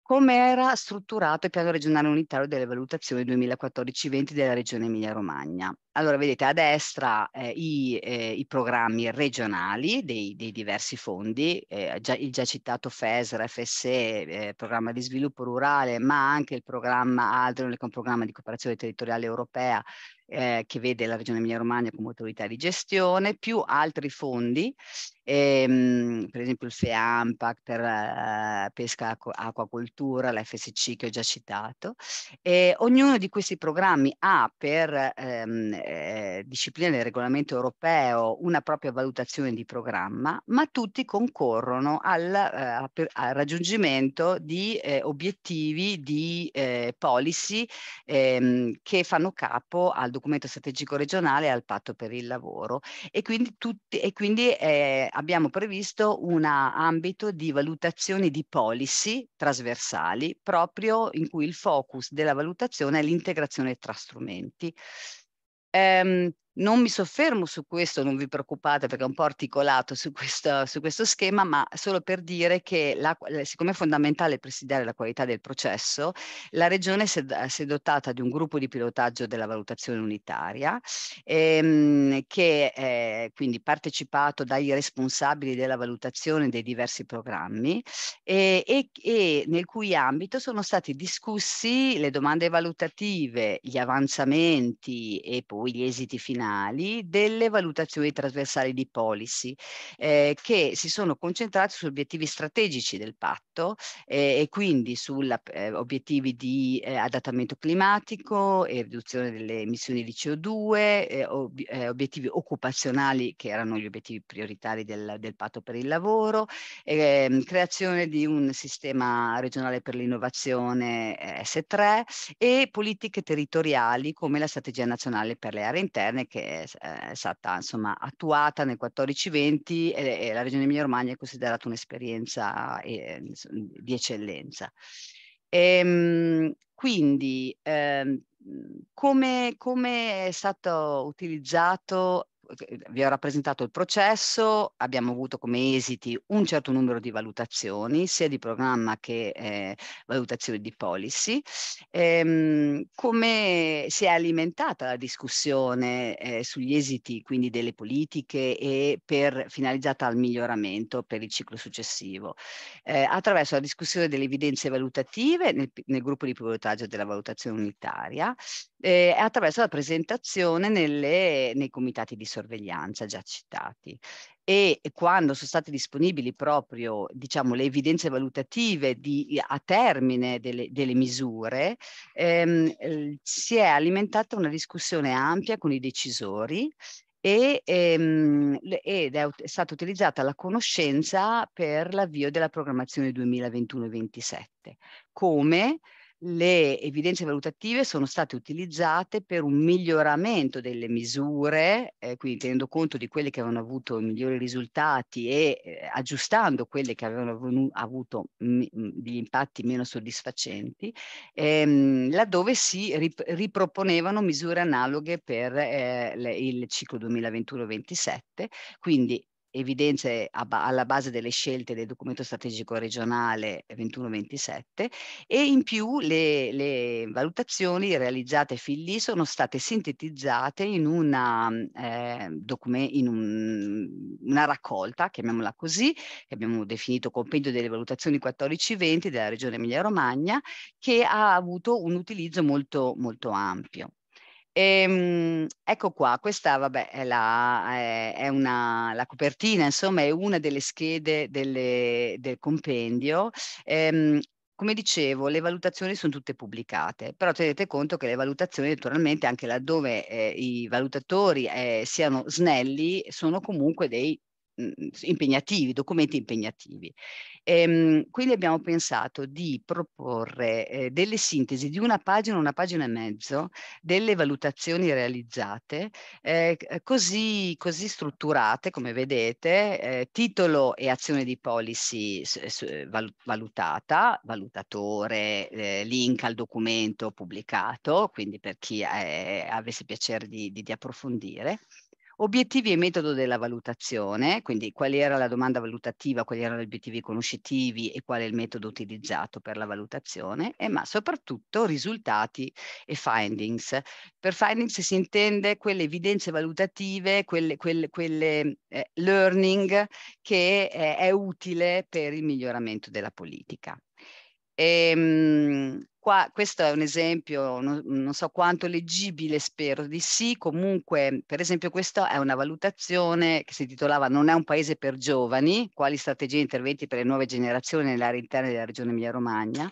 come era strutturato il piano regionale unitario delle valutazioni 2014-20 della regione Emilia-Romagna. Allora vedete a destra eh, i, eh, i, programmi regionali dei, dei diversi fondi, eh, già, il già citato FESR, FSE, eh, programma di sviluppo rurale, ma anche il programma ADRON, il programma di cooperazione territoriale europea eh, che vede la Regione Emilia-Romagna come autorità di gestione, più altri fondi, ehm, per esempio il FEAMPAC per eh, pesca acqu- acquacoltura, l'FSC che ho già citato. E ognuno di questi programmi ha per ehm, eh, disciplina del regolamento europeo una propria valutazione di programma, ma tutti concorrono al, eh, al raggiungimento di eh, obiettivi di eh, policy ehm, che fanno capo al documento strategico regionale e al patto per il lavoro e quindi, tutti, e quindi eh, abbiamo previsto un ambito di valutazione di policy trasversali proprio in cui il focus della valutazione è l'integrazione tra strumenti. Um, non mi soffermo su questo, non vi preoccupate perché è un po' articolato su questo, su questo schema, ma solo per dire che la, eh, siccome è fondamentale presidiare la qualità del processo, la Regione si è, si è dotata di un gruppo di pilotaggio della valutazione unitaria ehm, che è quindi partecipato dai responsabili della valutazione dei diversi programmi e, e, e nel cui ambito sono stati discussi le domande valutative, gli avanzamenti e poi gli esiti finali nazionali delle valutazioni trasversali di policy eh, che si sono concentrate su obiettivi strategici del patto eh, e quindi su eh, obiettivi di eh, adattamento climatico e riduzione delle emissioni di CO2, eh, ob eh, obiettivi occupazionali che erano gli obiettivi prioritari del, del patto per il lavoro, ehm, creazione di un sistema regionale per l'innovazione S3 e politiche territoriali come la strategia nazionale per le aree interne che che è, eh, è stata insomma, attuata nel 14-20 e, e, la Regione Emilia-Romagna è considerata un'esperienza eh, di eccellenza. E, ehm, quindi eh, come, come, è stato utilizzato Ehm, vi ho rappresentato il processo, abbiamo avuto come esiti un certo numero di valutazioni, sia di programma che eh, valutazioni di policy, ehm, come si è alimentata la discussione eh, sugli esiti quindi delle politiche e per, finalizzata al miglioramento per il ciclo successivo, eh, attraverso la discussione delle evidenze valutative nel, nel gruppo di pilotaggio della valutazione unitaria, eh, attraverso la presentazione nelle, nei comitati di sorveglianza già citati. E quando sono state disponibili proprio diciamo, le evidenze valutative di, a termine delle, delle misure, ehm, si è alimentata una discussione ampia con i decisori e, ehm, ed è, è stata utilizzata la conoscenza per l'avvio della programmazione 2021-27 come le evidenze valutative sono state utilizzate per un miglioramento delle misure, eh, quindi tenendo conto di quelle che avevano avuto migliori risultati e eh, aggiustando quelle che avevano avuto degli impatti meno soddisfacenti, ehm, laddove si rip riproponevano misure analoghe per eh, il ciclo 2021 2027 quindi evidenze alla base delle scelte del documento strategico regionale 21-27 e in più le, le, valutazioni realizzate fin lì sono state sintetizzate in una, mm, eh, in un, una raccolta, chiamiamola così, che abbiamo definito compendio delle valutazioni 14-20 della regione Emilia-Romagna, che ha avuto un utilizzo molto, molto ampio. E, ehm, ecco qua, questa vabbè, è, la, è, è una, la, copertina, insomma è una delle schede delle, del compendio. Ehm, come dicevo, le valutazioni sono tutte pubblicate, però tenete conto che le valutazioni, naturalmente, anche laddove eh, i valutatori eh, siano snelli, sono comunque dei Mhmm, impegnativi, documenti impegnativi. Ehm, quindi abbiamo pensato di proporre eh, delle sintesi di una pagina, una pagina e mezzo, delle valutazioni realizzate, eh, così, così, strutturate come vedete, eh, titolo e azione di policy valutata, valutatore, eh, link al documento pubblicato, quindi per chi eh, avesse piacere di, di, di approfondire. Obiettivi e metodo della valutazione, quindi qual era la domanda valutativa, quali erano gli obiettivi conoscitivi e qual è il metodo utilizzato per la valutazione, e, ma soprattutto risultati e findings. Per findings si intende quelle evidenze valutative, quelle, quelle, quelle eh, learning che eh, è utile per il miglioramento della politica. E, ehm, qua, questo è un esempio, non, non, so quanto leggibile, spero di sì, comunque per esempio questa è una valutazione che si titolava Non è un paese per giovani, quali strategie e interventi per le nuove generazioni nell'area interna della regione Emilia Romagna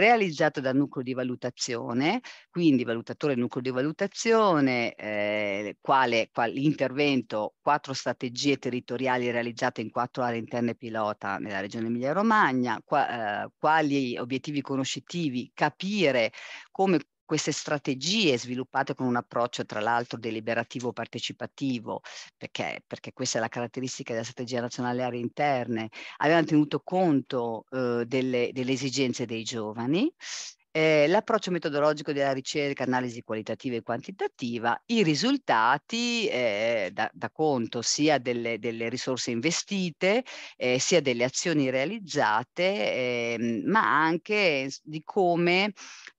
realizzato dal nucleo di valutazione, quindi valutatore nucleo di valutazione, eh, quale, quale intervento, quattro strategie territoriali realizzate in quattro aree interne pilota nella regione Emilia-Romagna, qua, eh, quali obiettivi conoscitivi, capire come queste strategie sviluppate con un approccio tra l'altro deliberativo partecipativo, perché, perché, questa è la caratteristica della strategia nazionale aree interne, avevano tenuto conto eh, delle, delle esigenze dei giovani eh, l'approccio metodologico della ricerca, analisi qualitativa e quantitativa, i risultati eh, da, da, conto sia delle, delle risorse investite, eh, sia delle azioni realizzate, ehm, ma anche di come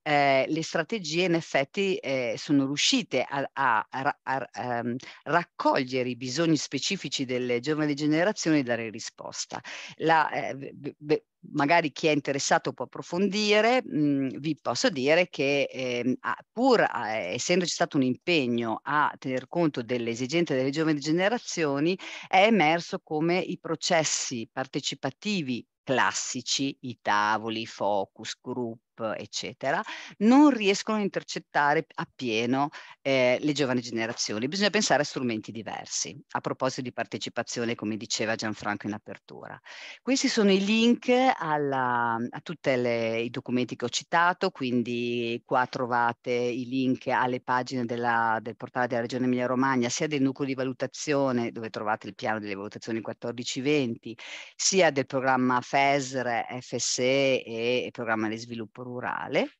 eh, le strategie in effetti eh, sono riuscite a, a, a, a, ehm, raccogliere i bisogni specifici delle giovani generazioni e dare risposta. La, be, eh, be, magari chi è interessato può approfondire, mh, mhmm, vi posso dire che eh, pur eh, essendoci stato un impegno a tener conto delle esigenze delle giovani generazioni, è emerso come i processi partecipativi classici, i tavoli, i focus group, eccetera, non riescono a intercettare appieno eh, le giovani generazioni. Bisogna pensare a strumenti diversi. A proposito di partecipazione, come diceva Gianfranco in apertura. Questi sono i link alla, a tutti i documenti che ho citato, quindi qua trovate i link alle pagine della, del portale della Regione Emilia Romagna, sia del nucleo di valutazione, dove trovate il piano delle valutazioni 14-20, sia del programma FESR, FSE e, e programma di sviluppo rurale.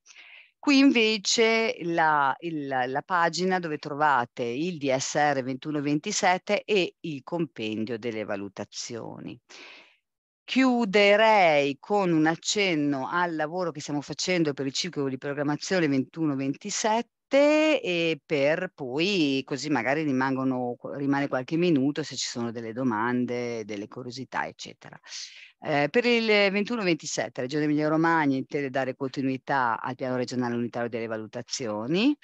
Qui invece la, il, la, pagina dove trovate il DSR 2127 e il compendio delle valutazioni. Chiuderei con un accenno al lavoro che stiamo facendo per il ciclo di programmazione 2127 parte e per poi così magari rimangono, rimane qualche minuto se ci sono delle domande, delle curiosità, eccetera. Eh, per il 21-27 la Regione Emilia-Romagna intende dare continuità al piano regionale unitario delle valutazioni.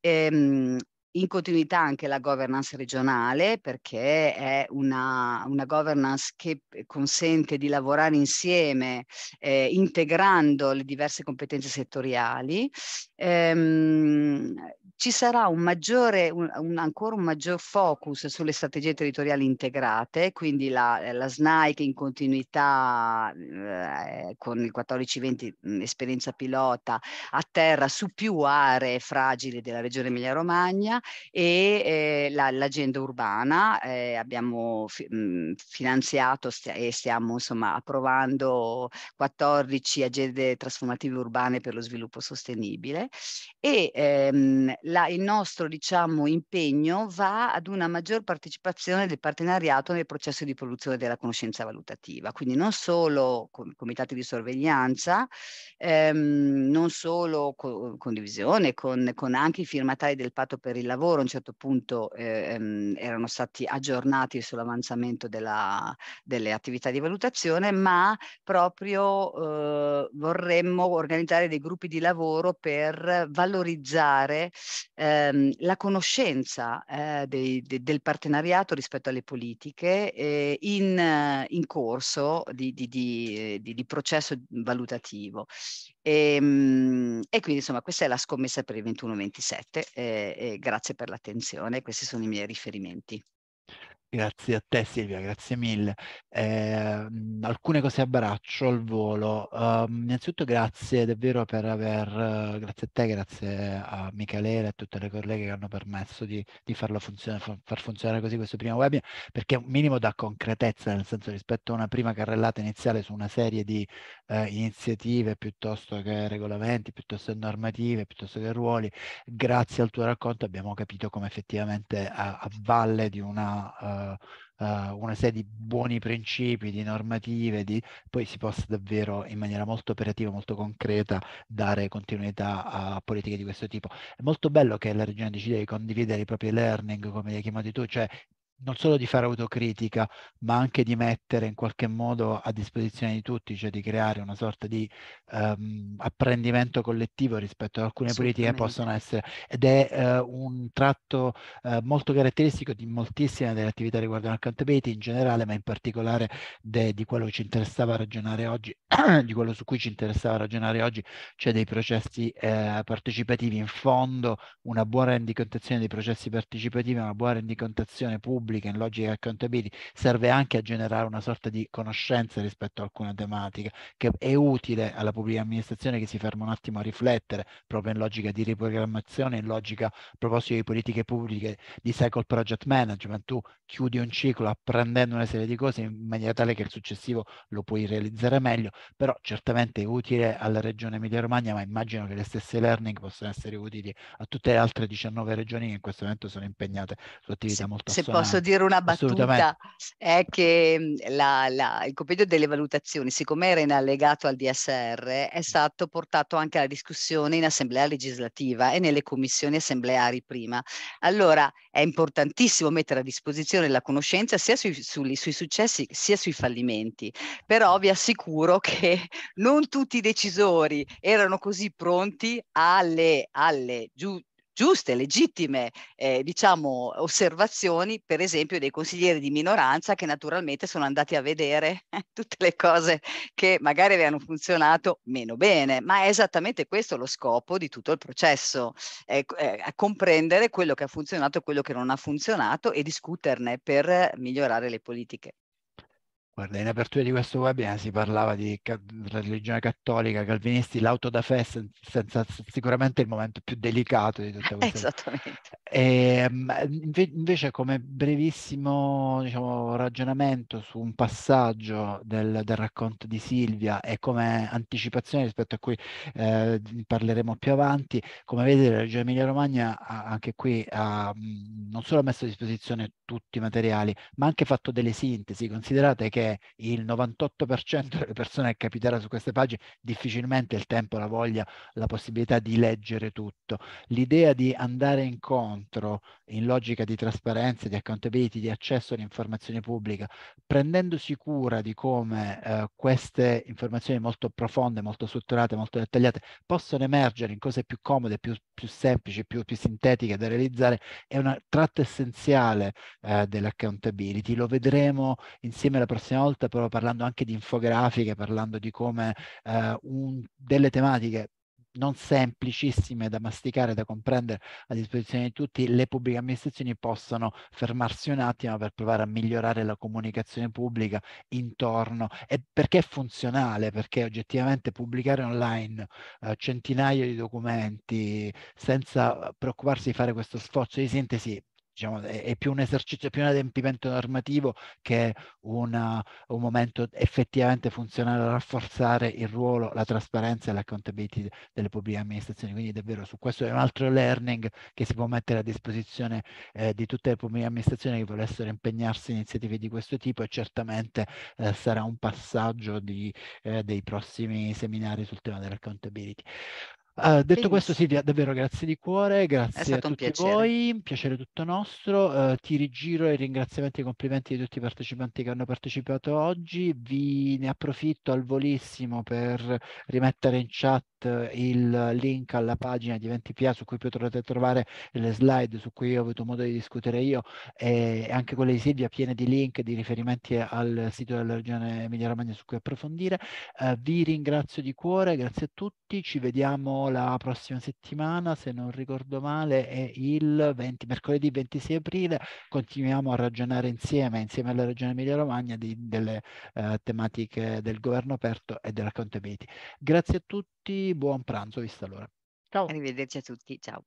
Ehm, in continuità anche la governance regionale perché è una, una governance che eh, consente di lavorare insieme eh, integrando le diverse competenze settoriali. Ehm, ci sarà un maggiore, un, un, ancora un maggior focus sulle strategie territoriali integrate, quindi la, eh, la SNAI che in continuità eh, con il 14-20 mm, esperienza pilota a terra su più aree fragili della regione Emilia-Romagna e eh, la, l'agenda urbana, eh, abbiamo fi- mh, mhmm, finanziato st- e stiamo insomma approvando 14 agende trasformative urbane per lo sviluppo sostenibile e ehm, la, il nostro diciamo impegno va ad una maggior partecipazione del partenariato nel processo di produzione della conoscenza valutativa, quindi non solo com- comitati di sorveglianza, ehm, non solo con condivisione con, con anche i firmatari del patto per il il lavoro a un certo punto ehm, ehm, erano stati aggiornati sull'avanzamento della, delle attività di valutazione, ma proprio eh, vorremmo organizzare dei gruppi di lavoro per valorizzare ehm, la conoscenza eh, dei, de, del partenariato rispetto alle politiche eh, in, in, corso di, di, di, di processo valutativo. E, ehm, e, quindi insomma questa è la scommessa per il 21-27. Eh, grazie per l'attenzione, questi sono i miei riferimenti. Grazie a te Silvia, grazie mille. Eh, alcune cose a braccio al volo. Um, innanzitutto grazie davvero per aver, uh, grazie a te, grazie a Michele e a tutte le colleghe che hanno permesso di, di farlo funzionare, far funzionare così questo primo webinar, perché un minimo da concretezza, nel senso rispetto a una prima carrellata iniziale su una serie di eh, iniziative piuttosto che regolamenti, piuttosto che normative, piuttosto che ruoli, grazie al tuo racconto abbiamo capito come effettivamente a, a valle di una... Uh, uh, una serie di buoni principi, di normative, di... poi si possa davvero in maniera molto operativa, molto concreta dare continuità a politiche di questo tipo. È molto bello che la regione decida di condividere i propri learning, come li hai chiamati tu, cioè non solo di fare autocritica, ma anche di mettere in qualche modo a disposizione di tutti, cioè di creare una sorta di um, apprendimento collettivo rispetto ad alcune politiche che possono essere. Ed è uh, un tratto uh, molto caratteristico di moltissime delle attività riguardanti l'accountability in generale, ma in particolare de, di quello che ci interessava ragionare oggi, di quello su cui ci interessava ragionare oggi, cioè dei processi eh, partecipativi. In fondo una buona rendicontazione dei processi partecipativi, una buona rendicontazione pubblica pubblica in logica accountability serve anche a generare una sorta di conoscenza rispetto a alcune tematiche che è utile alla pubblica amministrazione che si ferma un attimo a riflettere proprio in logica di riprogrammazione, in logica a proposito di politiche pubbliche, di cycle project management. Tu chiudi un ciclo apprendendo una serie di cose in maniera tale che il successivo lo puoi realizzare meglio, però certamente è utile alla regione Emilia-Romagna, ma immagino che le stesse learning possano essere utili a tutte le altre 19 regioni che in questo momento sono impegnate su attività se, molto se assonanti posso dire una battuta, è che mhmm, la, la, il compendio delle valutazioni, siccome era in allegato al DSR, è stato portato anche alla discussione in assemblea legislativa e nelle commissioni assembleari prima. Allora è importantissimo mettere a disposizione la conoscenza sia sui, sui, sui successi sia sui fallimenti, però vi assicuro che non tutti i decisori erano così pronti alle, alle giuste giuste, legittime, eh, diciamo, osservazioni, per esempio, dei consiglieri di minoranza che naturalmente sono andati a vedere tutte le cose che magari avevano funzionato meno bene, ma è esattamente questo lo scopo di tutto il processo, eh, eh, comprendere quello che ha funzionato e quello che non ha funzionato e discuterne per migliorare le politiche. Guarda, in apertura di questo webinar si parlava di ca religione cattolica, calvinisti, l'auto da fè senza, sicuramente il momento più delicato di tutte queste Esattamente. Ehm, e, invece come brevissimo diciamo, ragionamento su un passaggio del, del, racconto di Silvia e come anticipazione rispetto a cui eh, parleremo più avanti, come vedete la Regione Emilia Romagna anche qui ha, non solo messo a disposizione tutti i materiali, ma anche fatto delle sintesi. Considerate che il 98% delle persone che capiterà su queste pagine difficilmente il tempo, la voglia, la possibilità di leggere tutto. L'idea di andare incontro in logica di trasparenza, di accountability, di accesso all'informazione pubblica, prendendosi cura di come eh, queste informazioni molto profonde, molto strutturate, molto dettagliate possono emergere in cose più comode, più, più semplici, più, più, sintetiche da realizzare, è un tratto essenziale eh, dell'accountability. Lo vedremo insieme alla prossima prossima volta, però parlando anche di infografiche, parlando di come eh, un, delle tematiche non semplicissime da masticare, da comprendere a disposizione di tutti, le pubbliche amministrazioni possono fermarsi un attimo per provare a migliorare la comunicazione pubblica intorno e perché è funzionale, perché oggettivamente pubblicare online eh, centinaia di documenti senza eh, preoccuparsi di fare questo sforzo di sintesi diciamo, è, è, più un esercizio, più un adempimento normativo che una, uh, un momento effettivamente funzionale a rafforzare il ruolo, la trasparenza e l'accountability delle pubbliche amministrazioni. Quindi davvero su questo è un altro learning che si può mettere a disposizione eh, di tutte le pubbliche amministrazioni che volessero impegnarsi in iniziative di questo tipo e certamente eh, sarà un passaggio di, eh, dei prossimi seminari sul tema dell'accountability. Uh, detto Benissimo. questo, Silvia, davvero grazie di cuore, grazie a tutti piacere. voi, piacere tutto nostro. Uh, ti rigiro i ringraziamenti e i complimenti di tutti i partecipanti che hanno partecipato oggi. Vi ne approfitto al volissimo per rimettere in chat il link alla pagina di 20PA su cui potrete trovare le slide su cui ho avuto modo di discutere io e anche quelle di Silvia piene di link, di riferimenti al sito della regione Emilia Romagna su cui approfondire. Eh, vi ringrazio di cuore, grazie a tutti, ci vediamo la prossima settimana, se non ricordo male è il 20, mercoledì 26 aprile, continuiamo a ragionare insieme, insieme alla regione Emilia Romagna, di, delle eh, tematiche del governo aperto e dell'accountability. Grazie a tutti tutti, buon pranzo, vista allora. Ciao. Arrivederci a tutti, ciao.